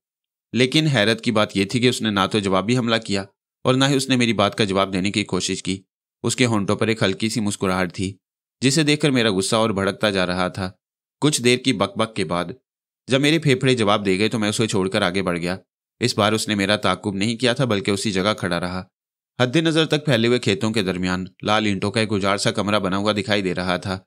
[SPEAKER 1] लेकिन हैरत की बात यह थी कि उसने ना तो जवाबी हमला किया और ना ही उसने मेरी बात का जवाब देने की कोशिश की उसके होंठों पर एक हल्की सी मुस्कुराहट थी जिसे देखकर मेरा गुस्सा और भड़कता जा रहा था कुछ देर की बकबक के बाद जब मेरे फेफड़े जवाब दे गए तो मैं उसे छोड़कर आगे बढ़ गया इस बार उसने मेरा ताकुब नहीं किया था बल्कि उसी जगह खड़ा रहा हद नज़र तक फैले हुए खेतों के दरमियान लाल ईंटों का एक उजाड़ सा कमरा बना हुआ दिखाई दे रहा था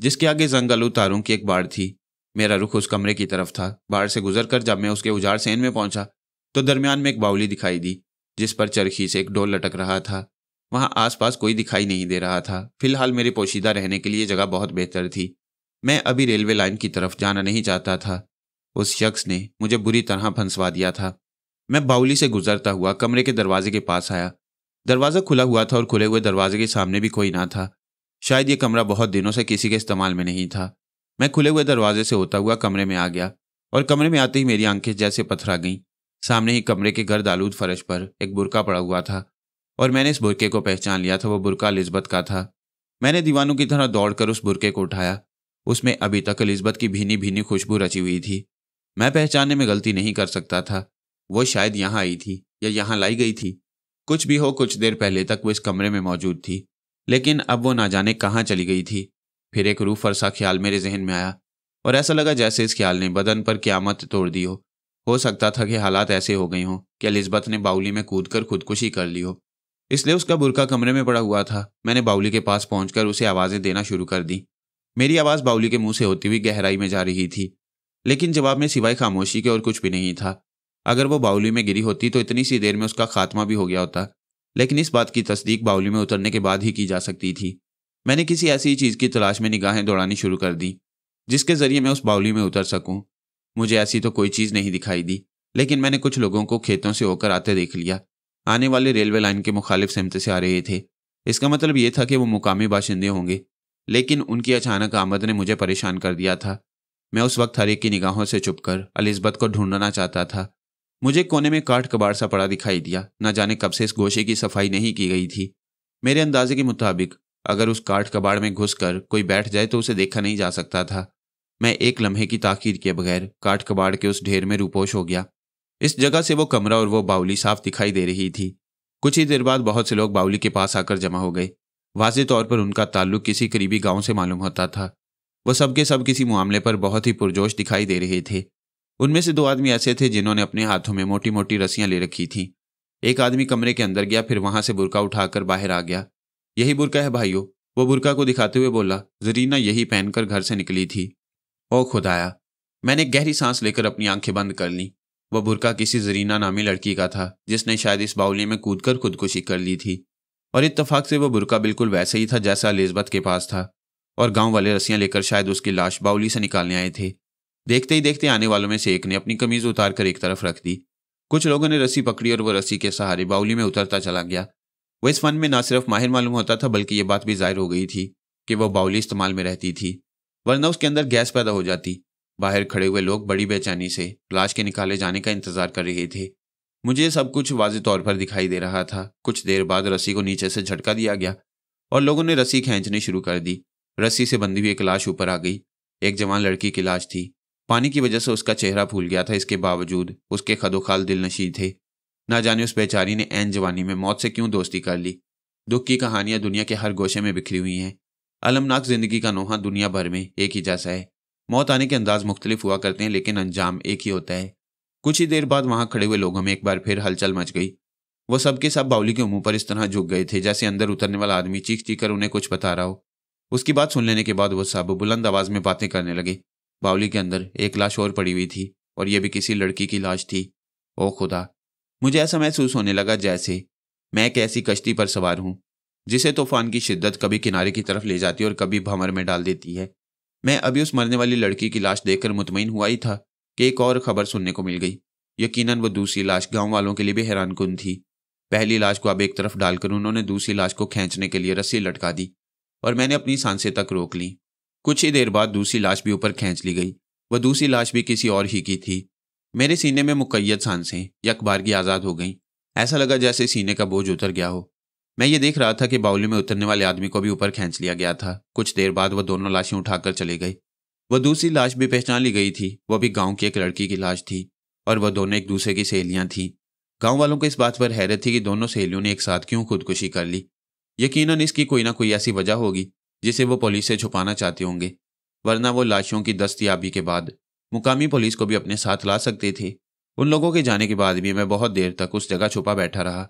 [SPEAKER 1] जिसके आगे जंगल तारों की एक बाढ़ थी मेरा रुख उस कमरे की तरफ था बाढ़ से गुजर कर जब मैं उसके उजाड़ सेन में पहुंचा तो दरमियान में एक बाउली दिखाई दी जिस पर चरखी से एक डोल लटक रहा था वहां आसपास कोई दिखाई नहीं दे रहा था फिलहाल मेरे पोशीदा रहने के लिए जगह बहुत बेहतर थी मैं अभी रेलवे लाइन की तरफ जाना नहीं चाहता था उस शख्स ने मुझे बुरी तरह फंसवा दिया था मैं बाउली से गुजरता हुआ कमरे के दरवाजे के पास आया दरवाज़ा खुला हुआ था और खुले हुए दरवाजे के सामने भी कोई ना था शायद ये कमरा बहुत दिनों से किसी के इस्तेमाल में नहीं था मैं खुले हुए दरवाजे से होता हुआ कमरे में आ गया और कमरे में आते ही मेरी आंखें जैसे पथरा गईं सामने ही कमरे के घर दालूद फर्श पर एक बुरका पड़ा हुआ था और मैंने इस बुरके को पहचान लिया था वो बुरका लिस्बत का था मैंने दीवानों की तरह दौड़कर उस बुरके को उठाया उसमें अभी तक लिस्बत की भीनी भीनी खुशबू रची हुई थी मैं पहचानने में गलती नहीं कर सकता था वो शायद यहाँ आई थी या यहाँ लाई गई थी कुछ भी हो कुछ देर पहले तक वो इस कमरे में मौजूद थी लेकिन अब वो ना जाने कहाँ चली गई थी फिर एक रूह फरसा ख्याल मेरे जहन में आया और ऐसा लगा जैसे इस ख्याल ने बदन पर क्यामत तोड़ दी हो हो सकता था कि हालात ऐसे हो गए हों कि लिस्बत ने बाउली में कूद कर खुदकुशी कर ली हो इसलिए उसका बुरका कमरे में पड़ा हुआ था मैंने बाउली के पास पहुंचकर उसे आवाज़ें देना शुरू कर दी मेरी आवाज़ बाउली के मुंह से होती हुई गहराई में जा रही थी लेकिन जवाब में सिवाय खामोशी के और कुछ भी नहीं था अगर वो बाउली में गिरी होती तो इतनी सी देर में उसका खात्मा भी हो गया होता लेकिन इस बात की तस्दीक बाउली में उतरने के बाद ही की जा सकती थी मैंने किसी ऐसी चीज़ की तलाश में निगाहें दौड़ानी शुरू कर दी जिसके ज़रिए मैं उस बाउली में उतर सकूं मुझे ऐसी तो कोई चीज़ नहीं दिखाई दी लेकिन मैंने कुछ लोगों को खेतों से होकर आते देख लिया आने वाले रेलवे लाइन के मुखालिफ सहमत से आ रहे थे इसका मतलब ये था कि वो मुकामी बाशिंदे होंगे लेकिन उनकी अचानक आमद ने मुझे परेशान कर दिया था मैं उस वक्त हर एक की निगाहों से चुप कर अलिस्बत को ढूंढना चाहता था मुझे कोने में काट कबाड़ सा पड़ा दिखाई दिया न जाने कब से इस गोशे की सफाई नहीं की गई थी मेरे अंदाजे के मुताबिक अगर उस काट कबाड़ में घुसकर कोई बैठ जाए तो उसे देखा नहीं जा सकता था मैं एक लम्हे की ताकीद के बगैर काट कबाड़ के उस ढेर में रूपोश हो गया इस जगह से वो कमरा और वो बाउली साफ दिखाई दे रही थी कुछ ही देर बाद बहुत से लोग बाउली के पास आकर जमा हो गए वाजे तौर पर उनका ताल्लुक किसी करीबी गांव से मालूम होता था वो सबके सब किसी मामले पर बहुत ही पुरजोश दिखाई दे रहे थे उनमें से दो आदमी ऐसे थे जिन्होंने अपने हाथों में मोटी मोटी रस्सियां ले रखी थीं एक आदमी कमरे के अंदर गया फिर वहां से बुरका उठाकर बाहर आ गया यही बुरका है भाइयों वो बुरका को दिखाते हुए बोला जरीना यही पहनकर घर से निकली थी ओ खुदाया मैंने गहरी सांस लेकर अपनी आंखें बंद कर लीं वह बुरका किसी जरीना नामी लड़की का था जिसने शायद इस बाउली में कूदकर खुदकुशी कर ली थी और इत्तफाक से वह बुरका बिल्कुल वैसे ही था जैसा लिजबत के पास था और गांव वाले रस्सियां लेकर शायद उसकी लाश बाउली से निकालने आए थे देखते ही देखते आने वालों में से एक ने अपनी कमीज उतार कर एक तरफ रख दी कुछ लोगों ने रस्सी पकड़ी और वह रस्सी के सहारे बाउली में उतरता चला गया वह इस फन में ना सिर्फ माहिर मालूम होता था बल्कि ये बात भी जाहिर हो गई थी कि वह बाउली इस्तेमाल में रहती थी वरना उसके अंदर गैस पैदा हो जाती बाहर खड़े हुए लोग बड़ी बेचैनी से लाश के निकाले जाने का इंतजार कर रहे थे मुझे सब कुछ वाज तौर पर दिखाई दे रहा था कुछ देर बाद रस्सी को नीचे से झटका दिया गया और लोगों ने रस्सी खींचनी शुरू कर दी रस्सी से बंधी हुई एक लाश ऊपर आ गई एक जवान लड़की की लाश थी पानी की वजह से उसका चेहरा फूल गया था इसके बावजूद उसके खदोखाल दिल नशी थे ना जाने उस बेचारी ने एन जवानी में मौत से क्यों दोस्ती कर ली दुख की कहानियां दुनिया के हर गोशे में बिखरी हुई हैं अलमनाक जिंदगी का नोहा दुनिया भर में एक ही जैसा है मौत आने के अंदाज मुख्तलिफ हुआ करते हैं लेकिन अंजाम एक ही होता है कुछ ही देर बाद वहां खड़े हुए लोगों में एक बार फिर हलचल मच गई वो सबके सब बाउली के मुंह पर इस तरह झुक गए थे जैसे अंदर उतरने वाला आदमी चीख चीख कर उन्हें कुछ बता रहा हो उसकी बात सुन लेने के बाद वो सब बुलंद आवाज में बातें करने लगे बाउली के अंदर एक लाश और पड़ी हुई थी और यह भी किसी लड़की की लाश थी ओ खुदा मुझे ऐसा महसूस होने लगा जैसे मैं एक ऐसी कश्ती पर सवार हूं जिसे तूफान की शिद्दत कभी किनारे की तरफ ले जाती है और कभी भंवर में डाल देती है मैं अभी उस मरने वाली लड़की की लाश देखकर मुतमिन हुआ ही था कि एक और खबर सुनने को मिल गई यकीनन वो दूसरी लाश गांव वालों के लिए भी हैरान कन थी पहली लाश को अब एक तरफ डालकर उन्होंने दूसरी लाश को खींचने के लिए रस्सी लटका दी और मैंने अपनी सांसें तक रोक ली कुछ ही देर बाद दूसरी लाश भी ऊपर खींच ली गई वह दूसरी लाश भी किसी और ही की थी मेरे सीने में मुकैद सांसें अखबार की आज़ाद हो गई ऐसा लगा जैसे सीने का बोझ उतर गया हो मैं ये देख रहा था कि बाउली में उतरने वाले आदमी को भी ऊपर खींच लिया गया था कुछ देर बाद वह दोनों लाशें उठाकर चले गए वह दूसरी लाश भी पहचान ली गई थी वह भी गांव की एक लड़की की लाश थी और वह दोनों एक दूसरे की सहेलियां थीं गांव वालों को इस बात पर हैरत थी कि दोनों सहेलियों ने एक साथ क्यों खुदकुशी कर ली यकीनन इसकी कोई ना कोई ऐसी वजह होगी जिसे वो पुलिस से छुपाना चाहते होंगे वरना वो लाशों की दस्तियाबी के बाद मुकामी पुलिस को भी अपने साथ ला सकते थे उन लोगों के जाने के बाद भी मैं बहुत देर तक उस जगह छुपा बैठा रहा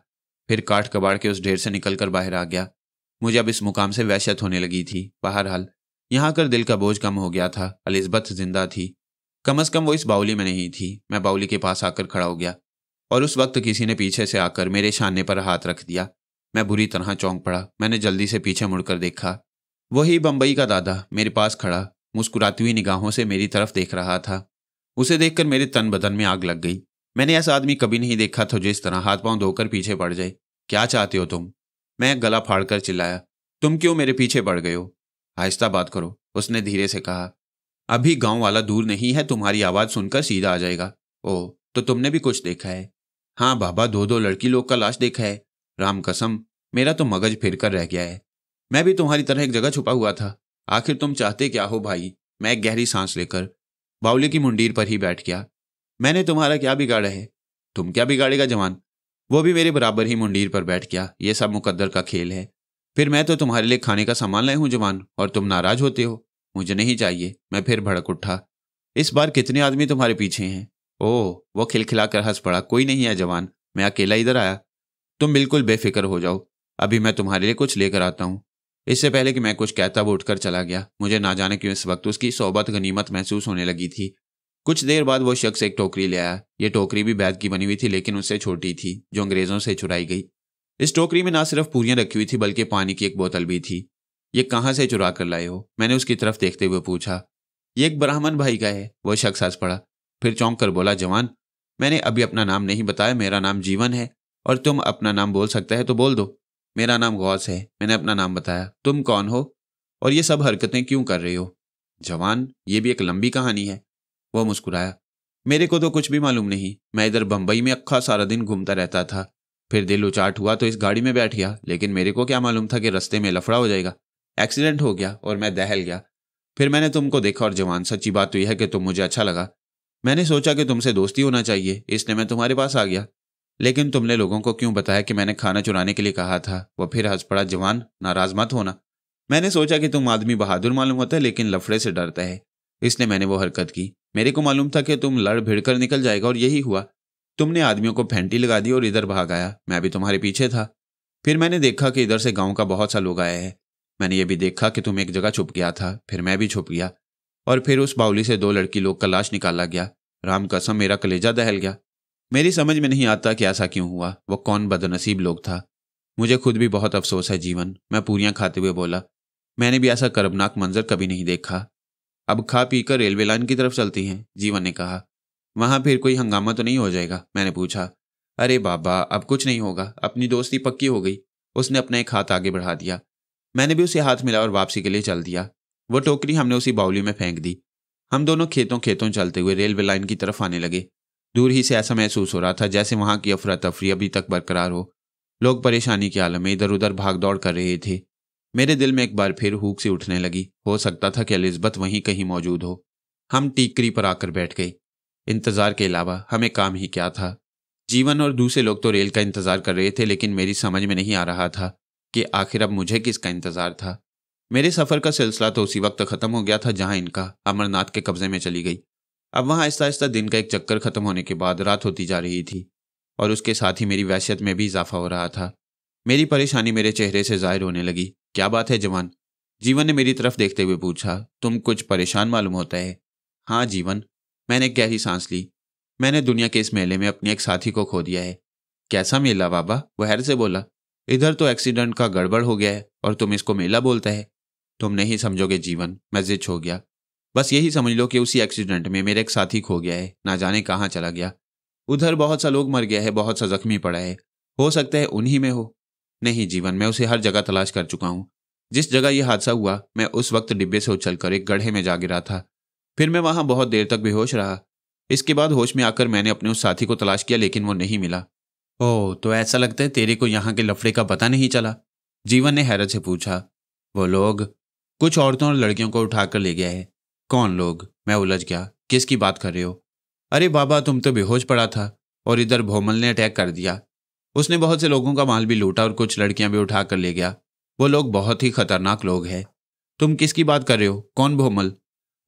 [SPEAKER 1] फिर काट कबाड़ के उस ढेर से निकलकर बाहर आ गया मुझे अब इस मुकाम से वहशत होने लगी थी बहरहाल यहाँ कर दिल का बोझ कम हो गया था अलिस्बत जिंदा थी कम अज कम वो इस बाउली में नहीं थी मैं बाउली के पास आकर खड़ा हो गया और उस वक्त किसी ने पीछे से आकर मेरे शाने पर हाथ रख दिया मैं बुरी तरह चौंक पड़ा मैंने जल्दी से पीछे मुड़कर देखा वही बम्बई का दादा मेरे पास खड़ा मुस्कुराती हुई निगाहों से मेरी तरफ देख रहा था उसे देखकर मेरे तन बदन में आग लग गई मैंने ऐसा आदमी कभी नहीं देखा तो जो इस तरह हाथ पांव धोकर पीछे पड़ जाए क्या चाहते हो तुम मैं गला फाड़कर चिल्लाया तुम क्यों मेरे पीछे पड़ गए हो आहिस्ता बात करो उसने धीरे से कहा अभी गांव वाला दूर नहीं है तुम्हारी आवाज सुनकर सीधा आ जाएगा ओ तो तुमने भी कुछ देखा है हाँ बाबा दो दो लड़की लोग का लाश देखा है राम कसम मेरा तो मगज फिर कर रह गया है मैं भी तुम्हारी तरह एक जगह छुपा हुआ था आखिर तुम चाहते क्या हो भाई मैं एक गहरी सांस लेकर बावली की मुंडीर पर ही बैठ गया मैंने तुम्हारा क्या बिगाड़ा है तुम क्या बिगाड़ेगा जवान वो भी मेरे बराबर ही मुंडीर पर बैठ गया ये सब मुकद्दर का खेल है फिर मैं तो तुम्हारे लिए खाने का सामान लाए हूं जवान और तुम नाराज होते हो मुझे नहीं चाहिए मैं फिर भड़क उठा इस बार कितने आदमी तुम्हारे पीछे हैं ओह वो खिलखिलाकर हंस पड़ा कोई नहीं है जवान मैं अकेला इधर आया तुम बिल्कुल बेफिक्र हो जाओ अभी मैं तुम्हारे लिए कुछ लेकर आता हूँ इससे पहले कि मैं कुछ कहता वो उठकर चला गया मुझे ना जाने क्यों इस वक्त उसकी सोबत गनीमत महसूस होने लगी थी कुछ देर बाद वो शख्स एक टोकरी ले आया ये टोकरी भी बैद की बनी हुई थी लेकिन उससे छोटी थी जो अंग्रेजों से चुराई गई इस टोकरी में ना सिर्फ पूरियां रखी हुई थी बल्कि पानी की एक बोतल भी थी ये कहाँ से चुरा कर लाए हो मैंने उसकी तरफ देखते हुए पूछा ये एक ब्राह्मण भाई का है वह शख्स हंस पड़ा फिर चौंक कर बोला जवान मैंने अभी अपना नाम नहीं बताया मेरा नाम जीवन है और तुम अपना नाम बोल सकता है तो बोल दो मेरा नाम गौस है मैंने अपना नाम बताया तुम कौन हो और ये सब हरकतें क्यों कर रहे हो जवान ये भी एक लंबी कहानी है वह मुस्कुराया मेरे को तो कुछ भी मालूम नहीं मैं इधर बम्बई में अक्खा सारा दिन घूमता रहता था फिर दिल उचाट हुआ तो इस गाड़ी में बैठ गया लेकिन मेरे को क्या मालूम था कि रस्ते में लफड़ा हो जाएगा एक्सीडेंट हो गया और मैं दहल गया फिर मैंने तुमको देखा और जवान सच्ची बात तो यह है कि तुम मुझे अच्छा लगा मैंने सोचा कि तुमसे दोस्ती होना चाहिए इसलिए मैं तुम्हारे पास आ गया लेकिन तुमने लोगों को क्यों बताया कि मैंने खाना चुराने के लिए कहा था वह फिर हंस पड़ा जवान नाराज मत होना मैंने सोचा कि तुम आदमी बहादुर मालूम होता है लेकिन लफड़े से डरता है इसलिए मैंने वो हरकत की मेरे को मालूम था कि तुम लड़ भिड़ कर निकल जाएगा और यही हुआ तुमने आदमियों को फैंटी लगा दी और इधर भाग आया मैं भी तुम्हारे पीछे था फिर मैंने देखा कि इधर से गांव का बहुत सा लोग आया है मैंने ये भी देखा कि तुम एक जगह छुप गया था फिर मैं भी छुप गया और फिर उस बाउली से दो लड़की लोग का लाश निकाला गया राम कसम मेरा कलेजा दहल गया मेरी समझ में नहीं आता कि ऐसा क्यों हुआ वो कौन बदनसीब लोग था मुझे खुद भी बहुत अफसोस है जीवन मैं पूरियां खाते हुए बोला मैंने भी ऐसा कर्बनाक मंजर कभी नहीं देखा अब खा पी कर रेलवे लाइन की तरफ चलती हैं जीवन ने कहा वहां फिर कोई हंगामा तो नहीं हो जाएगा मैंने पूछा अरे बाबा अब कुछ नहीं होगा अपनी दोस्ती पक्की हो गई उसने अपना एक हाथ आगे बढ़ा दिया मैंने भी उसे हाथ मिला और वापसी के लिए चल दिया वो टोकरी हमने उसी बाउली में फेंक दी हम दोनों खेतों खेतों चलते हुए रेलवे लाइन की तरफ आने लगे दूर ही से ऐसा महसूस हो रहा था जैसे वहां की अफरा तफरी अभी तक बरकरार हो लोग परेशानी के आलम में इधर उधर भाग दौड़ कर रहे थे मेरे दिल में एक बार फिर हुक सी उठने लगी हो सकता था कि अलिजबत वहीं कहीं मौजूद हो हम टीकरी पर आकर बैठ गए इंतजार के अलावा हमें काम ही क्या था जीवन और दूसरे लोग तो रेल का इंतजार कर रहे थे लेकिन मेरी समझ में नहीं आ रहा था कि आखिर अब मुझे किसका इंतजार था मेरे सफर का सिलसिला तो उसी वक्त खत्म हो गया था जहां इनका अमरनाथ के कब्जे में चली गई अब वहां आहिस्ता आहिस्ता दिन का एक चक्कर खत्म होने के बाद रात होती जा रही थी और उसके साथ ही मेरी वैसियत में भी इजाफा हो रहा था मेरी परेशानी मेरे चेहरे से जाहिर होने लगी क्या बात है जवान जीवन ने मेरी तरफ देखते हुए पूछा तुम कुछ परेशान मालूम होता है हाँ जीवन मैंने गहरी सांस ली मैंने दुनिया के इस मेले में अपने एक साथी को खो दिया है कैसा मेला बाबा वह हैर से बोला इधर तो एक्सीडेंट का गड़बड़ हो गया है और तुम इसको मेला बोलता है तुम नहीं समझोगे जीवन मैं जिच हो गया बस यही समझ लो कि उसी एक्सीडेंट में मेरे एक साथी खो गया है ना जाने कहाँ चला गया उधर बहुत सा लोग मर गया है बहुत सा जख्मी पड़ा है हो सकता है उन्हीं में हो नहीं जीवन मैं उसे हर जगह तलाश कर चुका हूँ जिस जगह यह हादसा हुआ मैं उस वक्त डिब्बे से उछलकर एक गढ़े में जा गिरा था फिर मैं वहां बहुत देर तक बेहोश रहा इसके बाद होश में आकर मैंने अपने उस साथी को तलाश किया लेकिन वो नहीं मिला ओह तो ऐसा लगता है तेरे को यहाँ के लफड़े का पता नहीं चला जीवन ने हैरत से पूछा वो लोग कुछ औरतों और लड़कियों को उठाकर ले गया है कौन लोग मैं उलझ गया किसकी बात कर रहे हो अरे बाबा तुम तो बेहोश पड़ा था और इधर भोमल ने अटैक कर दिया उसने बहुत से लोगों का माल भी लूटा और कुछ लड़कियां भी उठा कर ले गया वो लोग बहुत ही खतरनाक लोग हैं तुम किसकी बात कर रहे हो कौन भोमल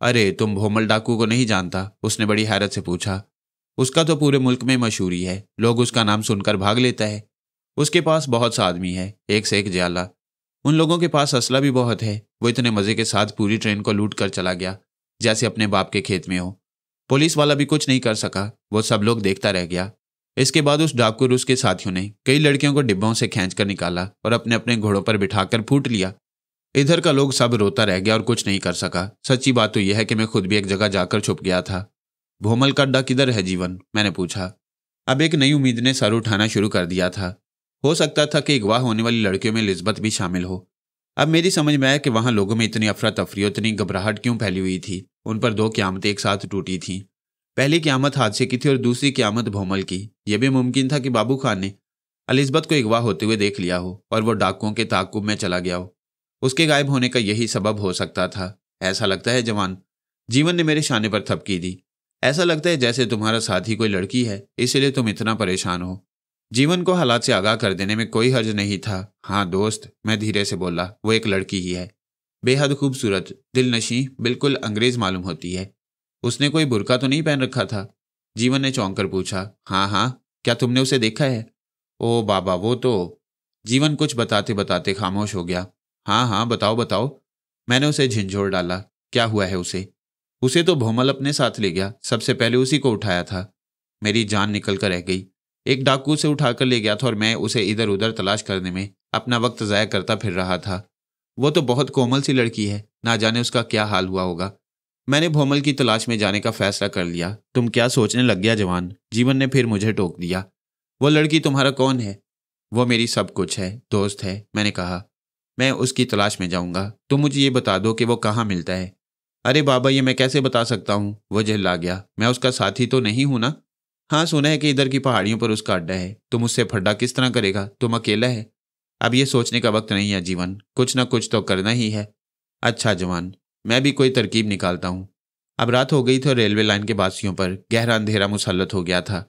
[SPEAKER 1] अरे तुम भोमल डाकू को नहीं जानता उसने बड़ी हैरत से पूछा उसका तो पूरे मुल्क में मशहूरी है लोग उसका नाम सुनकर भाग लेता है उसके पास बहुत सा आदमी है एक से एक ज्याला उन लोगों के पास असला भी बहुत है वो इतने मज़े के साथ पूरी ट्रेन को लूट कर चला गया जैसे अपने बाप के खेत में हो पुलिस वाला भी कुछ नहीं कर सका वो सब लोग देखता रह गया इसके बाद उस डाकू और उसके साथियों ने कई लड़कियों को डिब्बों से खींचकर निकाला और अपने अपने घोड़ों पर बिठाकर फूट लिया इधर का लोग सब रोता रह गया और कुछ नहीं कर सका सच्ची बात तो यह है कि मैं खुद भी एक जगह जाकर छुप गया था भोमल का अड्डा किधर है जीवन मैंने पूछा अब एक नई उम्मीद ने सर उठाना शुरू कर दिया था हो सकता था कि अगवा होने वाली लड़कियों में लिस्बत भी शामिल हो अब मेरी समझ में आया कि वहां लोगों में इतनी अफरा तफरी इतनी घबराहट क्यों फैली हुई थी उन पर दो क्यामतें एक साथ टूटी थीं पहली क्यामत हादसे की थी और दूसरी क्यामत भोमल की यह भी मुमकिन था कि बाबू खान ने अलिस्बत को अगवा होते हुए देख लिया हो और वह डाकुओं के ताकुब में चला गया हो उसके गायब होने का यही सबब हो सकता था ऐसा लगता है जवान जीवन ने मेरे शाने पर थपकी दी ऐसा लगता है जैसे तुम्हारा साथी कोई लड़की है इसलिए तुम इतना परेशान हो जीवन को हालात से आगाह कर देने में कोई हर्ज नहीं था हाँ दोस्त मैं धीरे से बोला वो एक लड़की ही है बेहद खूबसूरत दिल नशी बिल्कुल अंग्रेज मालूम होती है उसने कोई बुरका तो नहीं पहन रखा था जीवन ने चौंक कर पूछा हाँ हाँ क्या तुमने उसे देखा है ओ बाबा वो तो जीवन कुछ बताते बताते खामोश हो गया हाँ हाँ बताओ बताओ मैंने उसे झिझोड़ डाला क्या हुआ है उसे उसे तो भोमल अपने साथ ले गया सबसे पहले उसी को उठाया था मेरी जान निकल कर रह गई एक डाकू से उठाकर ले गया था और मैं उसे इधर उधर तलाश करने में अपना वक्त ज़ाया करता फिर रहा था वो तो बहुत कोमल सी लड़की है ना जाने उसका क्या हाल हुआ होगा मैंने भोमल की तलाश में जाने का फैसला कर लिया तुम क्या सोचने लग गया जवान जीवन ने फिर मुझे टोक दिया वो लड़की तुम्हारा कौन है वो मेरी सब कुछ है दोस्त है मैंने कहा मैं उसकी तलाश में जाऊंगा तुम मुझे ये बता दो कि वो कहाँ मिलता है अरे बाबा ये मैं कैसे बता सकता हूँ वो जहला गया मैं उसका साथी तो नहीं हूं ना हाँ सुना है कि इधर की पहाड़ियों पर उसका अड्डा है तुम उससे फड्डा किस तरह करेगा तुम अकेला है अब ये सोचने का वक्त नहीं है जीवन कुछ ना कुछ तो करना ही है अच्छा जवान मैं भी कोई तरकीब निकालता हूँ अब रात हो गई और रेलवे लाइन के बासियों पर गहरा अंधेरा मुसलत हो गया था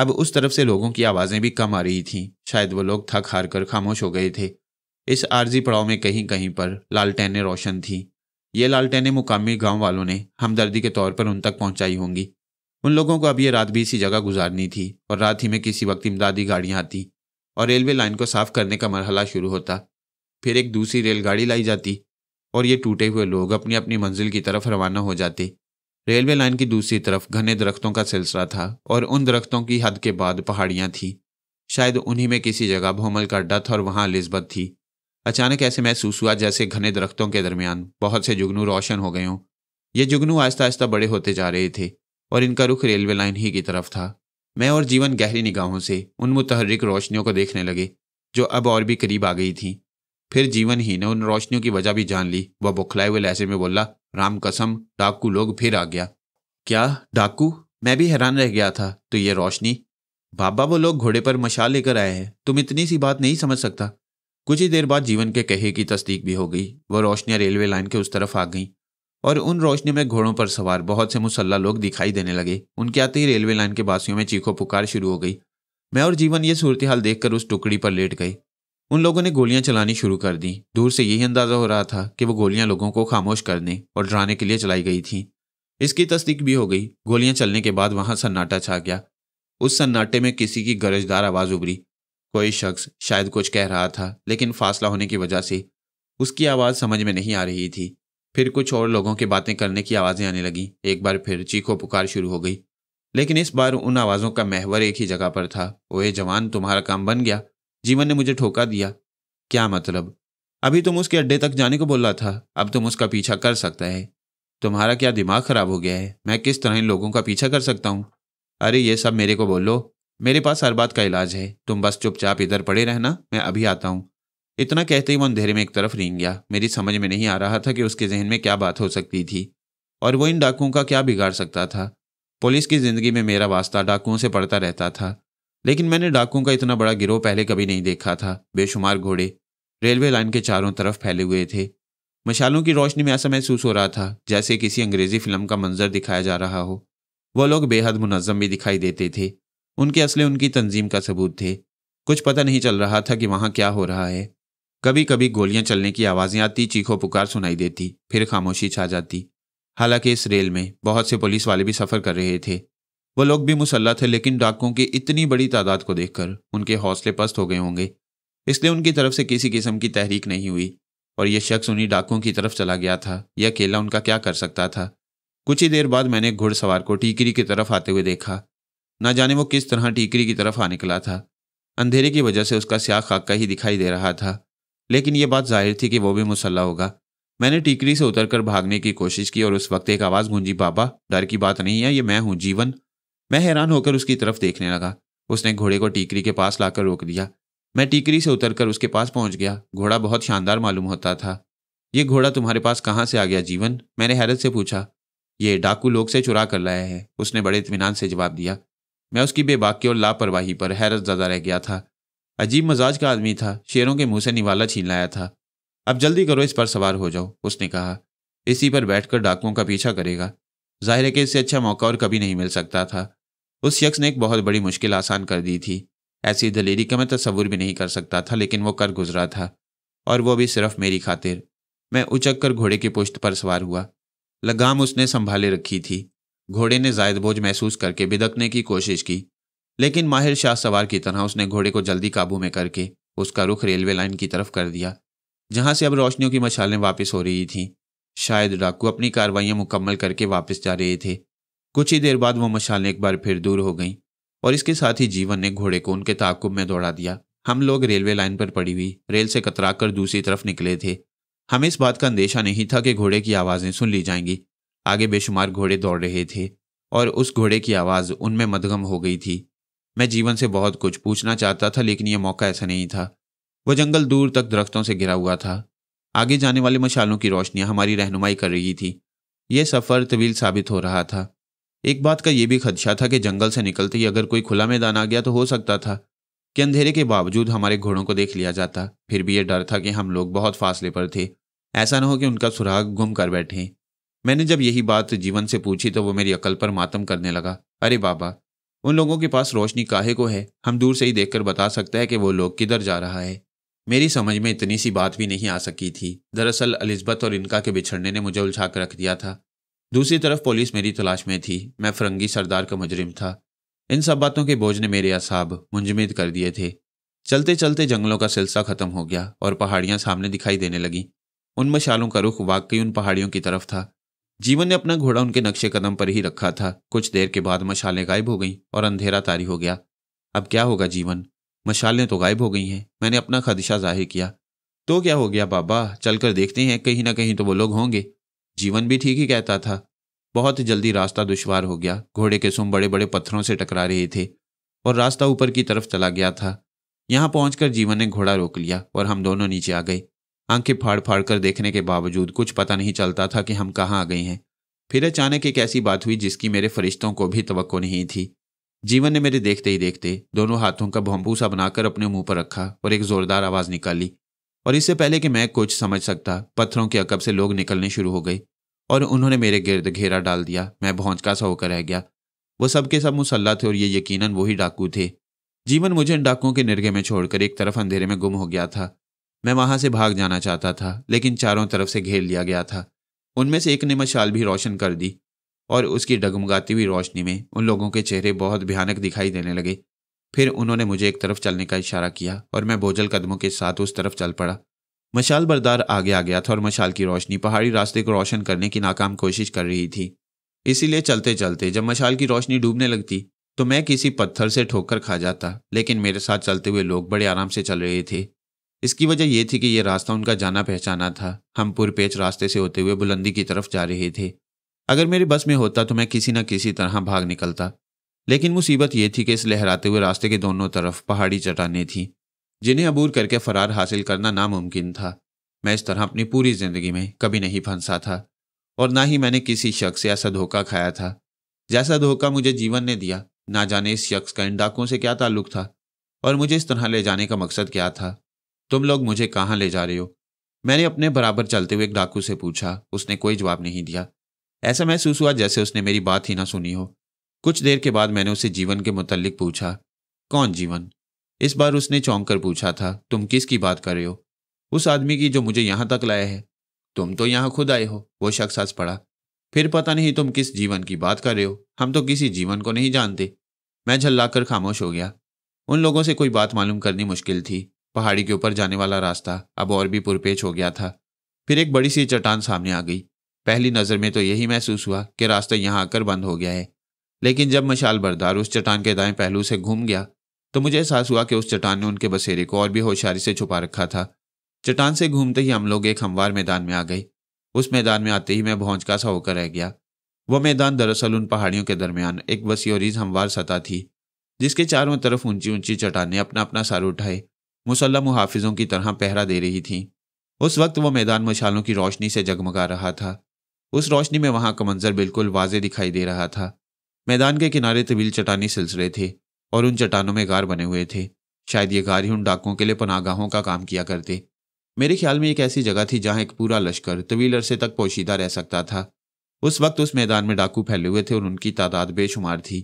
[SPEAKER 1] अब उस तरफ से लोगों की आवाज़ें भी कम आ रही थीं शायद वो लोग थक हार कर खामोश हो गए थे इस आर्जी पड़ाव में कहीं कहीं पर लालटेनें रोशन थीं ये लालटेनें मुकामी गांव वालों ने हमदर्दी के तौर पर उन तक पहुंचाई होंगी उन लोगों को अब ये रात भी इसी जगह गुजारनी थी और रात ही में किसी वक्त इमदादी गाड़ियाँ आती और रेलवे लाइन को साफ करने का मरहला शुरू होता फिर एक दूसरी रेलगाड़ी लाई जाती और ये टूटे हुए लोग अपनी अपनी मंजिल की तरफ रवाना हो जाते रेलवे लाइन की दूसरी तरफ घने दरख्तों का सिलसिला था और उन दरख्तों की हद के बाद पहाड़ियाँ थीं शायद उन्हीं में किसी जगह भोमल का अड्डा था और वहाँ लिस्बत थी अचानक ऐसे महसूस हुआ जैसे घने दरख्तों के दरमियान बहुत से जुगनू रोशन हो गए हों ये जुगनू आहिस्ता आहिस्ता बड़े होते जा रहे थे और इनका रुख रेलवे लाइन ही की तरफ था मैं और जीवन गहरी निगाहों से उन मुतहरक रोशनियों को देखने लगे जो अब और भी करीब आ गई थी फिर जीवन ही ने उन रोशनियों की वजह भी जान ली वह बुखलाए हुए लहसे में बोला राम कसम डाकू लोग फिर आ गया क्या डाकू मैं भी हैरान रह गया था तो ये रोशनी बाबा वो लोग घोड़े पर मशाल लेकर आए हैं तुम इतनी सी बात नहीं समझ सकता कुछ ही देर बाद जीवन के कहे की तस्दीक भी हो गई वह रोशनियाँ रेलवे लाइन के उस तरफ आ गईं और उन रोशनी में घोड़ों पर सवार बहुत से मुसल्ला लोग दिखाई देने लगे उनके आते ही रेलवे लाइन के बासियों में चीखों पुकार शुरू हो गई मैं और जीवन ये सूरत हाल देखकर उस टुकड़ी पर लेट गए उन लोगों ने गोलियां चलानी शुरू कर दी दूर से यही अंदाजा हो रहा था कि वो गोलियां लोगों को खामोश करने और डराने के लिए चलाई गई थी इसकी तस्दीक भी हो गई गोलियां चलने के बाद वहां सन्नाटा छा गया उस सन्नाटे में किसी की गरजदार आवाज़ उभरी कोई शख्स शायद कुछ कह रहा था लेकिन फासला होने की वजह से उसकी आवाज़ समझ में नहीं आ रही थी फिर कुछ और लोगों के बातें करने की आवाज़ें आने लगीं एक बार फिर चीखो पुकार शुरू हो गई लेकिन इस बार उन आवाज़ों का महवर एक ही जगह पर था ओए जवान तुम्हारा काम बन गया जीवन ने मुझे ठोका दिया क्या मतलब अभी तुम उसके अड्डे तक जाने को बोला था अब तुम उसका पीछा कर सकता है तुम्हारा क्या दिमाग खराब हो गया है मैं किस तरह इन लोगों का पीछा कर सकता हूँ अरे ये सब मेरे को बोलो मेरे पास हर बात का इलाज है तुम बस चुपचाप इधर पड़े रहना मैं अभी आता हूँ इतना कहते ही वो अंधेरे में एक तरफ रेंग गया मेरी समझ में नहीं आ रहा था कि उसके जहन में क्या बात हो सकती थी और वो इन डाकुओं का क्या बिगाड़ सकता था पुलिस की ज़िंदगी में मेरा वास्ता डाकुओं से पड़ता रहता था लेकिन मैंने डाकुओं का इतना बड़ा गिरोह पहले कभी नहीं देखा था बेशुमार घोड़े रेलवे लाइन के चारों तरफ फैले हुए थे मशालों की रोशनी में ऐसा महसूस हो रहा था जैसे किसी अंग्रेजी फिल्म का मंजर दिखाया जा रहा हो वह लोग बेहद मुनज़म भी दिखाई देते थे उनके असले उनकी तंजीम का सबूत थे कुछ पता नहीं चल रहा था कि वहाँ क्या हो रहा है कभी कभी गोलियां चलने की आवाज़ें आती चीखों पुकार सुनाई देती फिर खामोशी छा जाती हालांकि इस रेल में बहुत से पुलिस वाले भी सफ़र कर रहे थे वो लोग भी मुसल्ला थे लेकिन डाकुओं की इतनी बड़ी तादाद को देखकर उनके हौसले पस्त हो गए होंगे इसलिए उनकी तरफ से किसी किस्म की तहरीक नहीं हुई और यह शख्स उन्हीं डाकुओं की तरफ चला गया था यह अकेला उनका क्या कर सकता था कुछ ही देर बाद मैंने घुड़सवार को टीकरी की तरफ आते हुए देखा ना जाने वो किस तरह टीकरी की तरफ आ निकला था अंधेरे की वजह से उसका स्याह खाका ही दिखाई दे रहा था लेकिन यह बात जाहिर थी कि वो भी मुसल्ला होगा मैंने टीकरी से उतरकर भागने की कोशिश की और उस वक्त एक आवाज़ गूंजी बाबा डर की बात नहीं है ये मैं हूँ जीवन मैं हैरान होकर उसकी तरफ देखने लगा उसने घोड़े को टीकरी के पास लाकर रोक दिया मैं टीकरी से उतरकर उसके पास पहुंच गया घोड़ा बहुत शानदार मालूम होता था ये घोड़ा तुम्हारे पास कहाँ से आ गया जीवन मैंने हैरत से पूछा ये डाकू लोग से चुरा कर लाया है उसने बड़े इतमान से जवाब दिया मैं उसकी बेबाकी और लापरवाही पर हैरत ज़्यादा रह गया था अजीब मजाज का आदमी था शेरों के मुंह से निवाला छीन लाया था अब जल्दी करो इस पर सवार हो जाओ उसने कहा इसी पर बैठकर डाकुओं का पीछा करेगा जाहिर है कि इससे अच्छा मौका और कभी नहीं मिल सकता था उस शख्स ने एक बहुत बड़ी मुश्किल आसान कर दी थी ऐसी दलेरी का मैं तस्वूर भी नहीं कर सकता था लेकिन वो कर गुजरा था और वो भी सिर्फ मेरी खातिर मैं उचक कर घोड़े की पुश्त पर सवार हुआ लगाम उसने संभाले रखी थी घोड़े ने जायद बोझ महसूस करके बिदकने की कोशिश की लेकिन माहिर शाह सवार की तरह उसने घोड़े को जल्दी काबू में करके उसका रुख रेलवे लाइन की तरफ कर दिया जहां से अब रोशनियों की मशालें वापस हो रही थीं शायद डाकू अपनी कार्रवाइयां मुकम्मल करके वापस जा रहे थे कुछ ही देर बाद वो मशालें एक बार फिर दूर हो गईं और इसके साथ ही जीवन ने घोड़े को उनके ताकुब में दौड़ा दिया हम लोग रेलवे लाइन पर पड़ी हुई रेल से कतरा कर दूसरी तरफ निकले थे हमें इस बात का अंदेशा नहीं था कि घोड़े की आवाज़ें सुन ली जाएंगी आगे बेशुमार घोड़े दौड़ रहे थे और उस घोड़े की आवाज़ उनमें मदगम हो गई थी मैं जीवन से बहुत कुछ पूछना चाहता था लेकिन यह मौका ऐसा नहीं था वह जंगल दूर तक दरख्तों से घिरा हुआ था आगे जाने वाले मशालों की रोशनियाँ हमारी रहनुमाई कर रही थी यह सफ़र तवील साबित हो रहा था एक बात का यह भी खदशा था कि जंगल से निकलते ही अगर कोई खुला मैदान आ गया तो हो सकता था कि अंधेरे के बावजूद हमारे घोड़ों को देख लिया जाता फिर भी यह डर था कि हम लोग बहुत फासले पर थे ऐसा ना हो कि उनका सुराग गुम कर बैठे मैंने जब यही बात जीवन से पूछी तो वो मेरी अकल पर मातम करने लगा अरे बाबा उन लोगों के पास रोशनी काहे को है हम दूर से ही देखकर बता सकते हैं कि वो लोग किधर जा रहा है मेरी समझ में इतनी सी बात भी नहीं आ सकी थी दरअसल अलिजबत और इनका के बिछड़ने ने मुझे उलझा कर रख दिया था दूसरी तरफ पुलिस मेरी तलाश में थी मैं फरंगी सरदार का मुजरिम था इन सब बातों के बोझ ने मेरे असाब मुंजमिद कर दिए थे चलते चलते जंगलों का सिलसिला खत्म हो गया और पहाड़ियां सामने दिखाई देने लगीं उन मशालों का रुख वाकई उन पहाड़ियों की तरफ था जीवन ने अपना घोड़ा उनके नक्शे कदम पर ही रखा था कुछ देर के बाद मशालें गायब हो गईं और अंधेरा तारी हो गया अब क्या होगा जीवन मशालें तो गायब हो गई हैं मैंने अपना खदशा जाहिर किया तो क्या हो गया बाबा चलकर देखते हैं कहीं ना कहीं तो वो लोग होंगे जीवन भी ठीक ही कहता था बहुत जल्दी रास्ता दुश्वार हो गया घोड़े के सुम बड़े बड़े पत्थरों से टकरा रहे थे और रास्ता ऊपर की तरफ चला गया था यहाँ पहुंचकर जीवन ने घोड़ा रोक लिया और हम दोनों नीचे आ गए आंखें फाड़ फाड़ कर देखने के बावजूद कुछ पता नहीं चलता था कि हम कहाँ आ गए हैं फिर अचानक एक ऐसी बात हुई जिसकी मेरे फरिश्तों को भी तो नहीं थी जीवन ने मेरे देखते ही देखते दोनों हाथों का भोंपू बनाकर अपने मुंह पर रखा और एक जोरदार आवाज निकाली और इससे पहले कि मैं कुछ समझ सकता पत्थरों के अकब से लोग निकलने शुरू हो गए और उन्होंने मेरे गिरद घेरा डाल दिया मैं भौंचका सा होकर रह गया वो सब के सब मुसल्ला थे और ये यकीनन वही डाकू थे जीवन मुझे इन डाकुओं के निर्गे में छोड़कर एक तरफ अंधेरे में गुम हो गया था मैं वहां से भाग जाना चाहता था लेकिन चारों तरफ से घेर लिया गया था उनमें से एक ने मशाल भी रोशन कर दी और उसकी डगमगाती हुई रोशनी में उन लोगों के चेहरे बहुत भयानक दिखाई देने लगे फिर उन्होंने मुझे एक तरफ चलने का इशारा किया और मैं बोझल कदमों के साथ उस तरफ चल पड़ा मशाल बरदार आगे आ गया था और मशाल की रोशनी पहाड़ी रास्ते को रोशन करने की नाकाम कोशिश कर रही थी इसीलिए चलते चलते जब मशाल की रोशनी डूबने लगती तो मैं किसी पत्थर से ठोकर खा जाता लेकिन मेरे साथ चलते हुए लोग बड़े आराम से चल रहे थे इसकी वजह यह थी कि यह रास्ता उनका जाना पहचाना था हम पुरपेच रास्ते से होते हुए बुलंदी की तरफ जा रहे थे अगर मेरी बस में होता तो मैं किसी न किसी तरह भाग निकलता लेकिन मुसीबत यह थी कि इस लहराते हुए रास्ते के दोनों तरफ पहाड़ी चटाने थी जिन्हें अबूर करके फरार हासिल करना नामुमकिन था मैं इस तरह अपनी पूरी जिंदगी में कभी नहीं फंसा था और ना ही मैंने किसी शख्स से ऐसा धोखा खाया था जैसा धोखा मुझे जीवन ने दिया ना जाने इस शख्स का इन डाकुओं से क्या ताल्लुक था और मुझे इस तरह ले जाने का मकसद क्या था तुम लोग मुझे कहाँ ले जा रहे हो मैंने अपने बराबर चलते हुए एक डाकू से पूछा उसने कोई जवाब नहीं दिया ऐसा महसूस हुआ जैसे उसने मेरी बात ही ना सुनी हो कुछ देर के बाद मैंने उसे जीवन के मुतलिक पूछा कौन जीवन इस बार उसने चौंक कर पूछा था तुम किस की बात कर रहे हो उस आदमी की जो मुझे यहाँ तक लाया है तुम तो यहाँ खुद आए हो वो शख्स हंस पड़ा फिर पता नहीं तुम किस जीवन की बात कर रहे हो हम तो किसी जीवन को नहीं जानते मैं झल्ला कर खामोश हो गया उन लोगों से कोई बात मालूम करनी मुश्किल थी पहाड़ी के ऊपर जाने वाला रास्ता अब और भी पुरपेच हो गया था फिर एक बड़ी सी चट्टान सामने आ गई पहली नज़र में तो यही महसूस हुआ कि रास्ता यहाँ आकर बंद हो गया है लेकिन जब मशाल बरदार उस चट्टान के दाएं पहलू से घूम गया तो मुझे एहसास हुआ कि उस चट्टान ने उनके बसेरे को और भी होशियारी से छुपा रखा था चट्टान से घूमते ही हम लोग एक हमवार मैदान में आ गए उस मैदान में आते ही मैं भौंचका सा होकर रह गया वह मैदान दरअसल उन पहाड़ियों के दरमियान एक वसीओरीज हमवार सतह थी जिसके चारों तरफ ऊंची ऊंची चट्टाने अपना अपना सार उठाए मुसल्ला मुहाफिजों की तरह पहरा दे रही थीं उस वक्त वह मैदान मशालों की रोशनी से जगमगा रहा था उस रोशनी में वहां का मंजर बिल्कुल वाजे दिखाई दे रहा था मैदान के किनारे तवील चटानी सिलसिले थे और उन चट्टानों में गार बने हुए थे शायद ये गार ही उन डाकुओं के लिए पनागाहों का काम किया करते मेरे ख्याल में एक ऐसी जगह थी जहाँ एक पूरा लश्कर तवील अरसे तक पोशीदा रह सकता था उस वक्त उस मैदान में डाकू फैले हुए थे और उनकी तादाद बेशुमार थी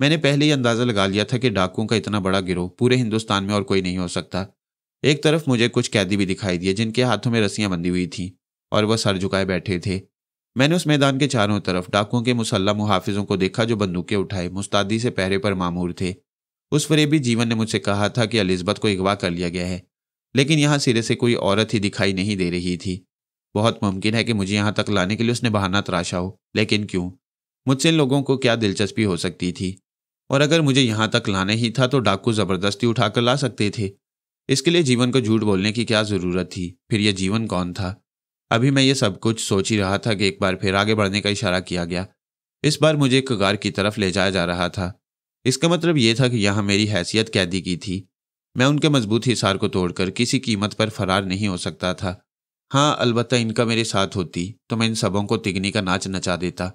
[SPEAKER 1] मैंने पहले ही अंदाज़ा लगा लिया था कि डाकुओं का इतना बड़ा गिरोह पूरे हिंदुस्तान में और कोई नहीं हो सकता एक तरफ मुझे कुछ कैदी भी दिखाई दिए जिनके हाथों में रस्सियाँ बंधी हुई थीं और वह सर झुकाए बैठे थे मैंने उस मैदान के चारों तरफ डाकुओं के मुसल्ला मुहाफिजों को देखा जो बंदूकें उठाए मुस्तादी से पहरे पर मामूर थे उस फरेबी जीवन ने मुझसे कहा था कि अलिजबत को अगवा कर लिया गया है लेकिन यहाँ सिरे से कोई औरत ही दिखाई नहीं दे रही थी बहुत मुमकिन है कि मुझे यहाँ तक लाने के लिए उसने बहाना तराशा हो लेकिन क्यों मुझसे इन लोगों को क्या दिलचस्पी हो सकती थी और अगर मुझे यहाँ तक लाना ही था तो डाकू ज़बरदस्ती उठाकर ला सकते थे इसके लिए जीवन को झूठ बोलने की क्या ज़रूरत थी फिर यह जीवन कौन था अभी मैं ये सब कुछ सोच ही रहा था कि एक बार फिर आगे बढ़ने का इशारा किया गया इस बार मुझे कगार की तरफ ले जाया जा रहा था इसका मतलब ये था कि यहाँ मेरी हैसियत कैदी की थी मैं उनके मजबूत हिसार को तोड़कर किसी कीमत पर फरार नहीं हो सकता था हाँ अलबत्त इनका मेरे साथ होती तो मैं इन सबों को तिगनी का नाच नचा देता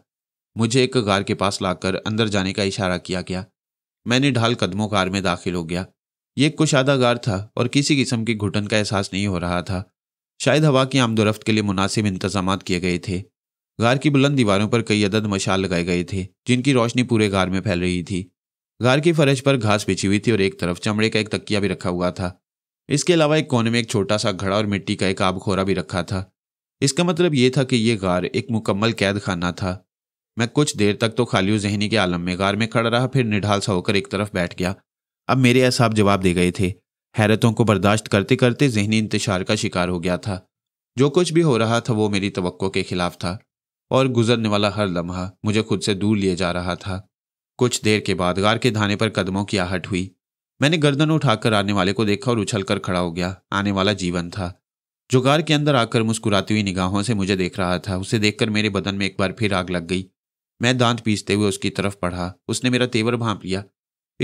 [SPEAKER 1] मुझे एक गार के पास लाकर अंदर जाने का इशारा किया गया मैंने ढाल कदमों कार में दाखिल हो गया ये एक कुशादा गार था और किसी किस्म की घुटन का एहसास नहीं हो रहा था शायद हवा की आमदोरफ्त के लिए मुनासिब इंतजाम किए गए थे गार की बुलंद दीवारों पर कई अदद मशाल लगाए गए थे जिनकी रोशनी पूरे गार में फैल रही थी गार की फरज पर घास बिछी हुई थी और एक तरफ चमड़े का एक तकिया भी रखा हुआ था इसके अलावा एक कोने में एक छोटा सा घड़ा और मिट्टी का एक आबखोरा भी रखा था इसका मतलब ये था कि यह गार एक मुकम्मल कैद खाना था मैं कुछ देर तक तो खालियो जहनी के आलम में गार में खड़ा रहा फिर निढाल सा होकर एक तरफ बैठ गया अब मेरे अहसाब जवाब दे गए थे हैरतों को बर्दाश्त करते करते जहनी इंतशार का शिकार हो गया था जो कुछ भी हो रहा था वो मेरी तो के खिलाफ था और गुजरने वाला हर लम्हा मुझे खुद से दूर लिए जा रहा था कुछ देर के बाद गार के धाने पर कदमों की आहट हुई मैंने गर्दन उठाकर आने वाले को देखा और उछल कर खड़ा हो गया आने वाला जीवन था जो गार के अंदर आकर मुस्कुराती हुई निगाहों से मुझे देख रहा था उसे देखकर मेरे बदन में एक बार फिर आग लग गई मैं दांत पीसते हुए उसकी तरफ पढ़ा उसने मेरा तेवर भांप लिया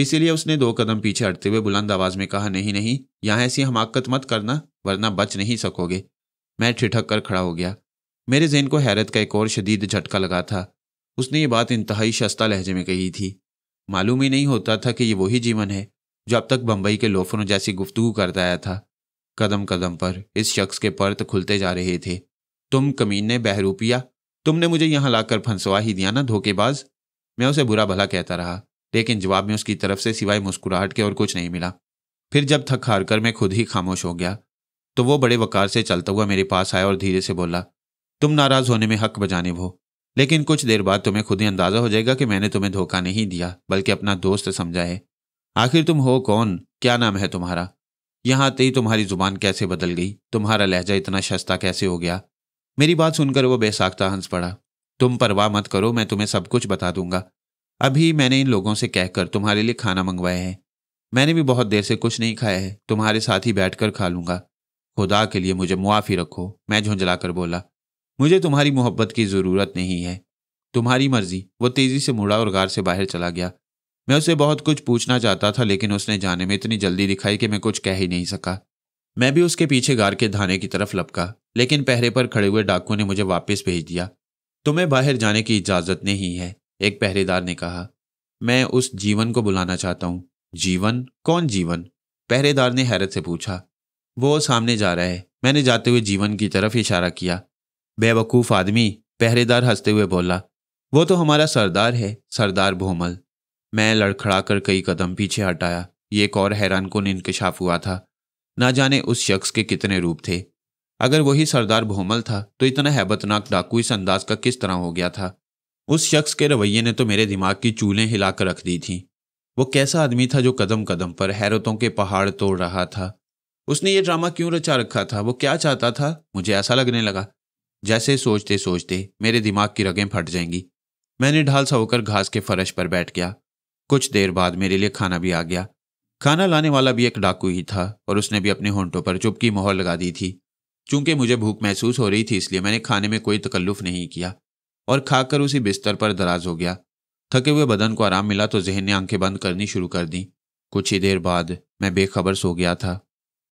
[SPEAKER 1] इसीलिए उसने दो कदम पीछे हटते हुए बुलंद आवाज में कहा नहीं नहीं यहाँ ऐसी हमाकत मत करना वरना बच नहीं सकोगे मैं ठिठक कर खड़ा हो गया मेरे जहन को हैरत का एक और शदीद झटका लगा था उसने ये बात इंतहाई शस्ता लहजे में कही थी मालूम ही नहीं होता था कि ये वही जीवन है जो अब तक बम्बई के लोफरों जैसी गुफ्तगु करता आया था कदम कदम पर इस शख्स के पर्त खुलते जा रहे थे तुम कमीन ने बहरूपिया तुमने मुझे यहाँ लाकर फंसवा ही दिया ना धोखेबाज मैं उसे बुरा भला कहता रहा लेकिन जवाब में उसकी तरफ से सिवाय मुस्कुराहट के और कुछ नहीं मिला फिर जब थक हार कर मैं खुद ही खामोश हो गया तो वो बड़े वकार से चलता हुआ मेरे पास आया और धीरे से बोला तुम नाराज होने में हक बजाने वो लेकिन कुछ देर बाद तुम्हें खुद ही अंदाजा हो जाएगा कि मैंने तुम्हें धोखा नहीं दिया बल्कि अपना दोस्त समझा है आखिर तुम हो कौन क्या नाम है तुम्हारा यहाँ आते ही तुम्हारी जुबान कैसे बदल गई तुम्हारा लहजा इतना शस्ता कैसे हो गया मेरी बात सुनकर वो बेसाख्ता हंस पड़ा तुम परवाह मत करो मैं तुम्हें सब कुछ बता दूंगा अभी मैंने इन लोगों से कहकर तुम्हारे लिए खाना मंगवाया है मैंने भी बहुत देर से कुछ नहीं खाया है तुम्हारे साथ ही बैठकर खा लूंगा खुदा के लिए मुझे मुआफ़ी रखो मैं झुंझलाकर बोला मुझे तुम्हारी मोहब्बत की ज़रूरत नहीं है तुम्हारी मर्जी वो तेज़ी से मुड़ा और गार से बाहर चला गया मैं उसे बहुत कुछ पूछना चाहता था लेकिन उसने जाने में इतनी जल्दी दिखाई कि मैं कुछ कह ही नहीं सका मैं भी उसके पीछे गार के धाने की तरफ लपका लेकिन पहरे पर खड़े हुए डाकू ने मुझे वापस भेज दिया तुम्हें बाहर जाने की इजाज़त नहीं है एक पहरेदार ने कहा मैं उस जीवन को बुलाना चाहता हूँ जीवन कौन जीवन पहरेदार ने हैरत से पूछा वो सामने जा रहा है मैंने जाते हुए जीवन की तरफ इशारा किया बेवकूफ़ आदमी पहरेदार हंसते हुए बोला वो तो हमारा सरदार है सरदार भोमल मैं लड़खड़ा कर कई कदम पीछे हटाया ये एक और हैरान को इंकशाफ हुआ था ना जाने उस शख्स के कितने रूप थे अगर वही सरदार भोमल था तो इतना हैबतनाक डाकू इस अंदाज का किस तरह हो गया था उस शख्स के रवैये ने तो मेरे दिमाग की चूलें हिलाकर रख दी थीं वो कैसा आदमी था जो कदम कदम पर हैरतों के पहाड़ तोड़ रहा था उसने ये ड्रामा क्यों रचा रखा था वो क्या चाहता था मुझे ऐसा लगने लगा जैसे सोचते सोचते मेरे दिमाग की रगें फट जाएंगी मैंने ढाल सा होकर घास के फर्श पर बैठ गया कुछ देर बाद मेरे लिए खाना भी आ गया खाना लाने वाला भी एक डाकू ही था और उसने भी अपने होंठों पर चुपकी मोहर लगा दी थी चूंकि मुझे भूख महसूस हो रही थी इसलिए मैंने खाने में कोई तकल्लुफ नहीं किया और खाकर उसी बिस्तर पर दराज हो गया थके हुए बदन को आराम मिला तो जहन ने आंखें बंद करनी शुरू कर दी कुछ ही देर बाद मैं बेखबर सो गया था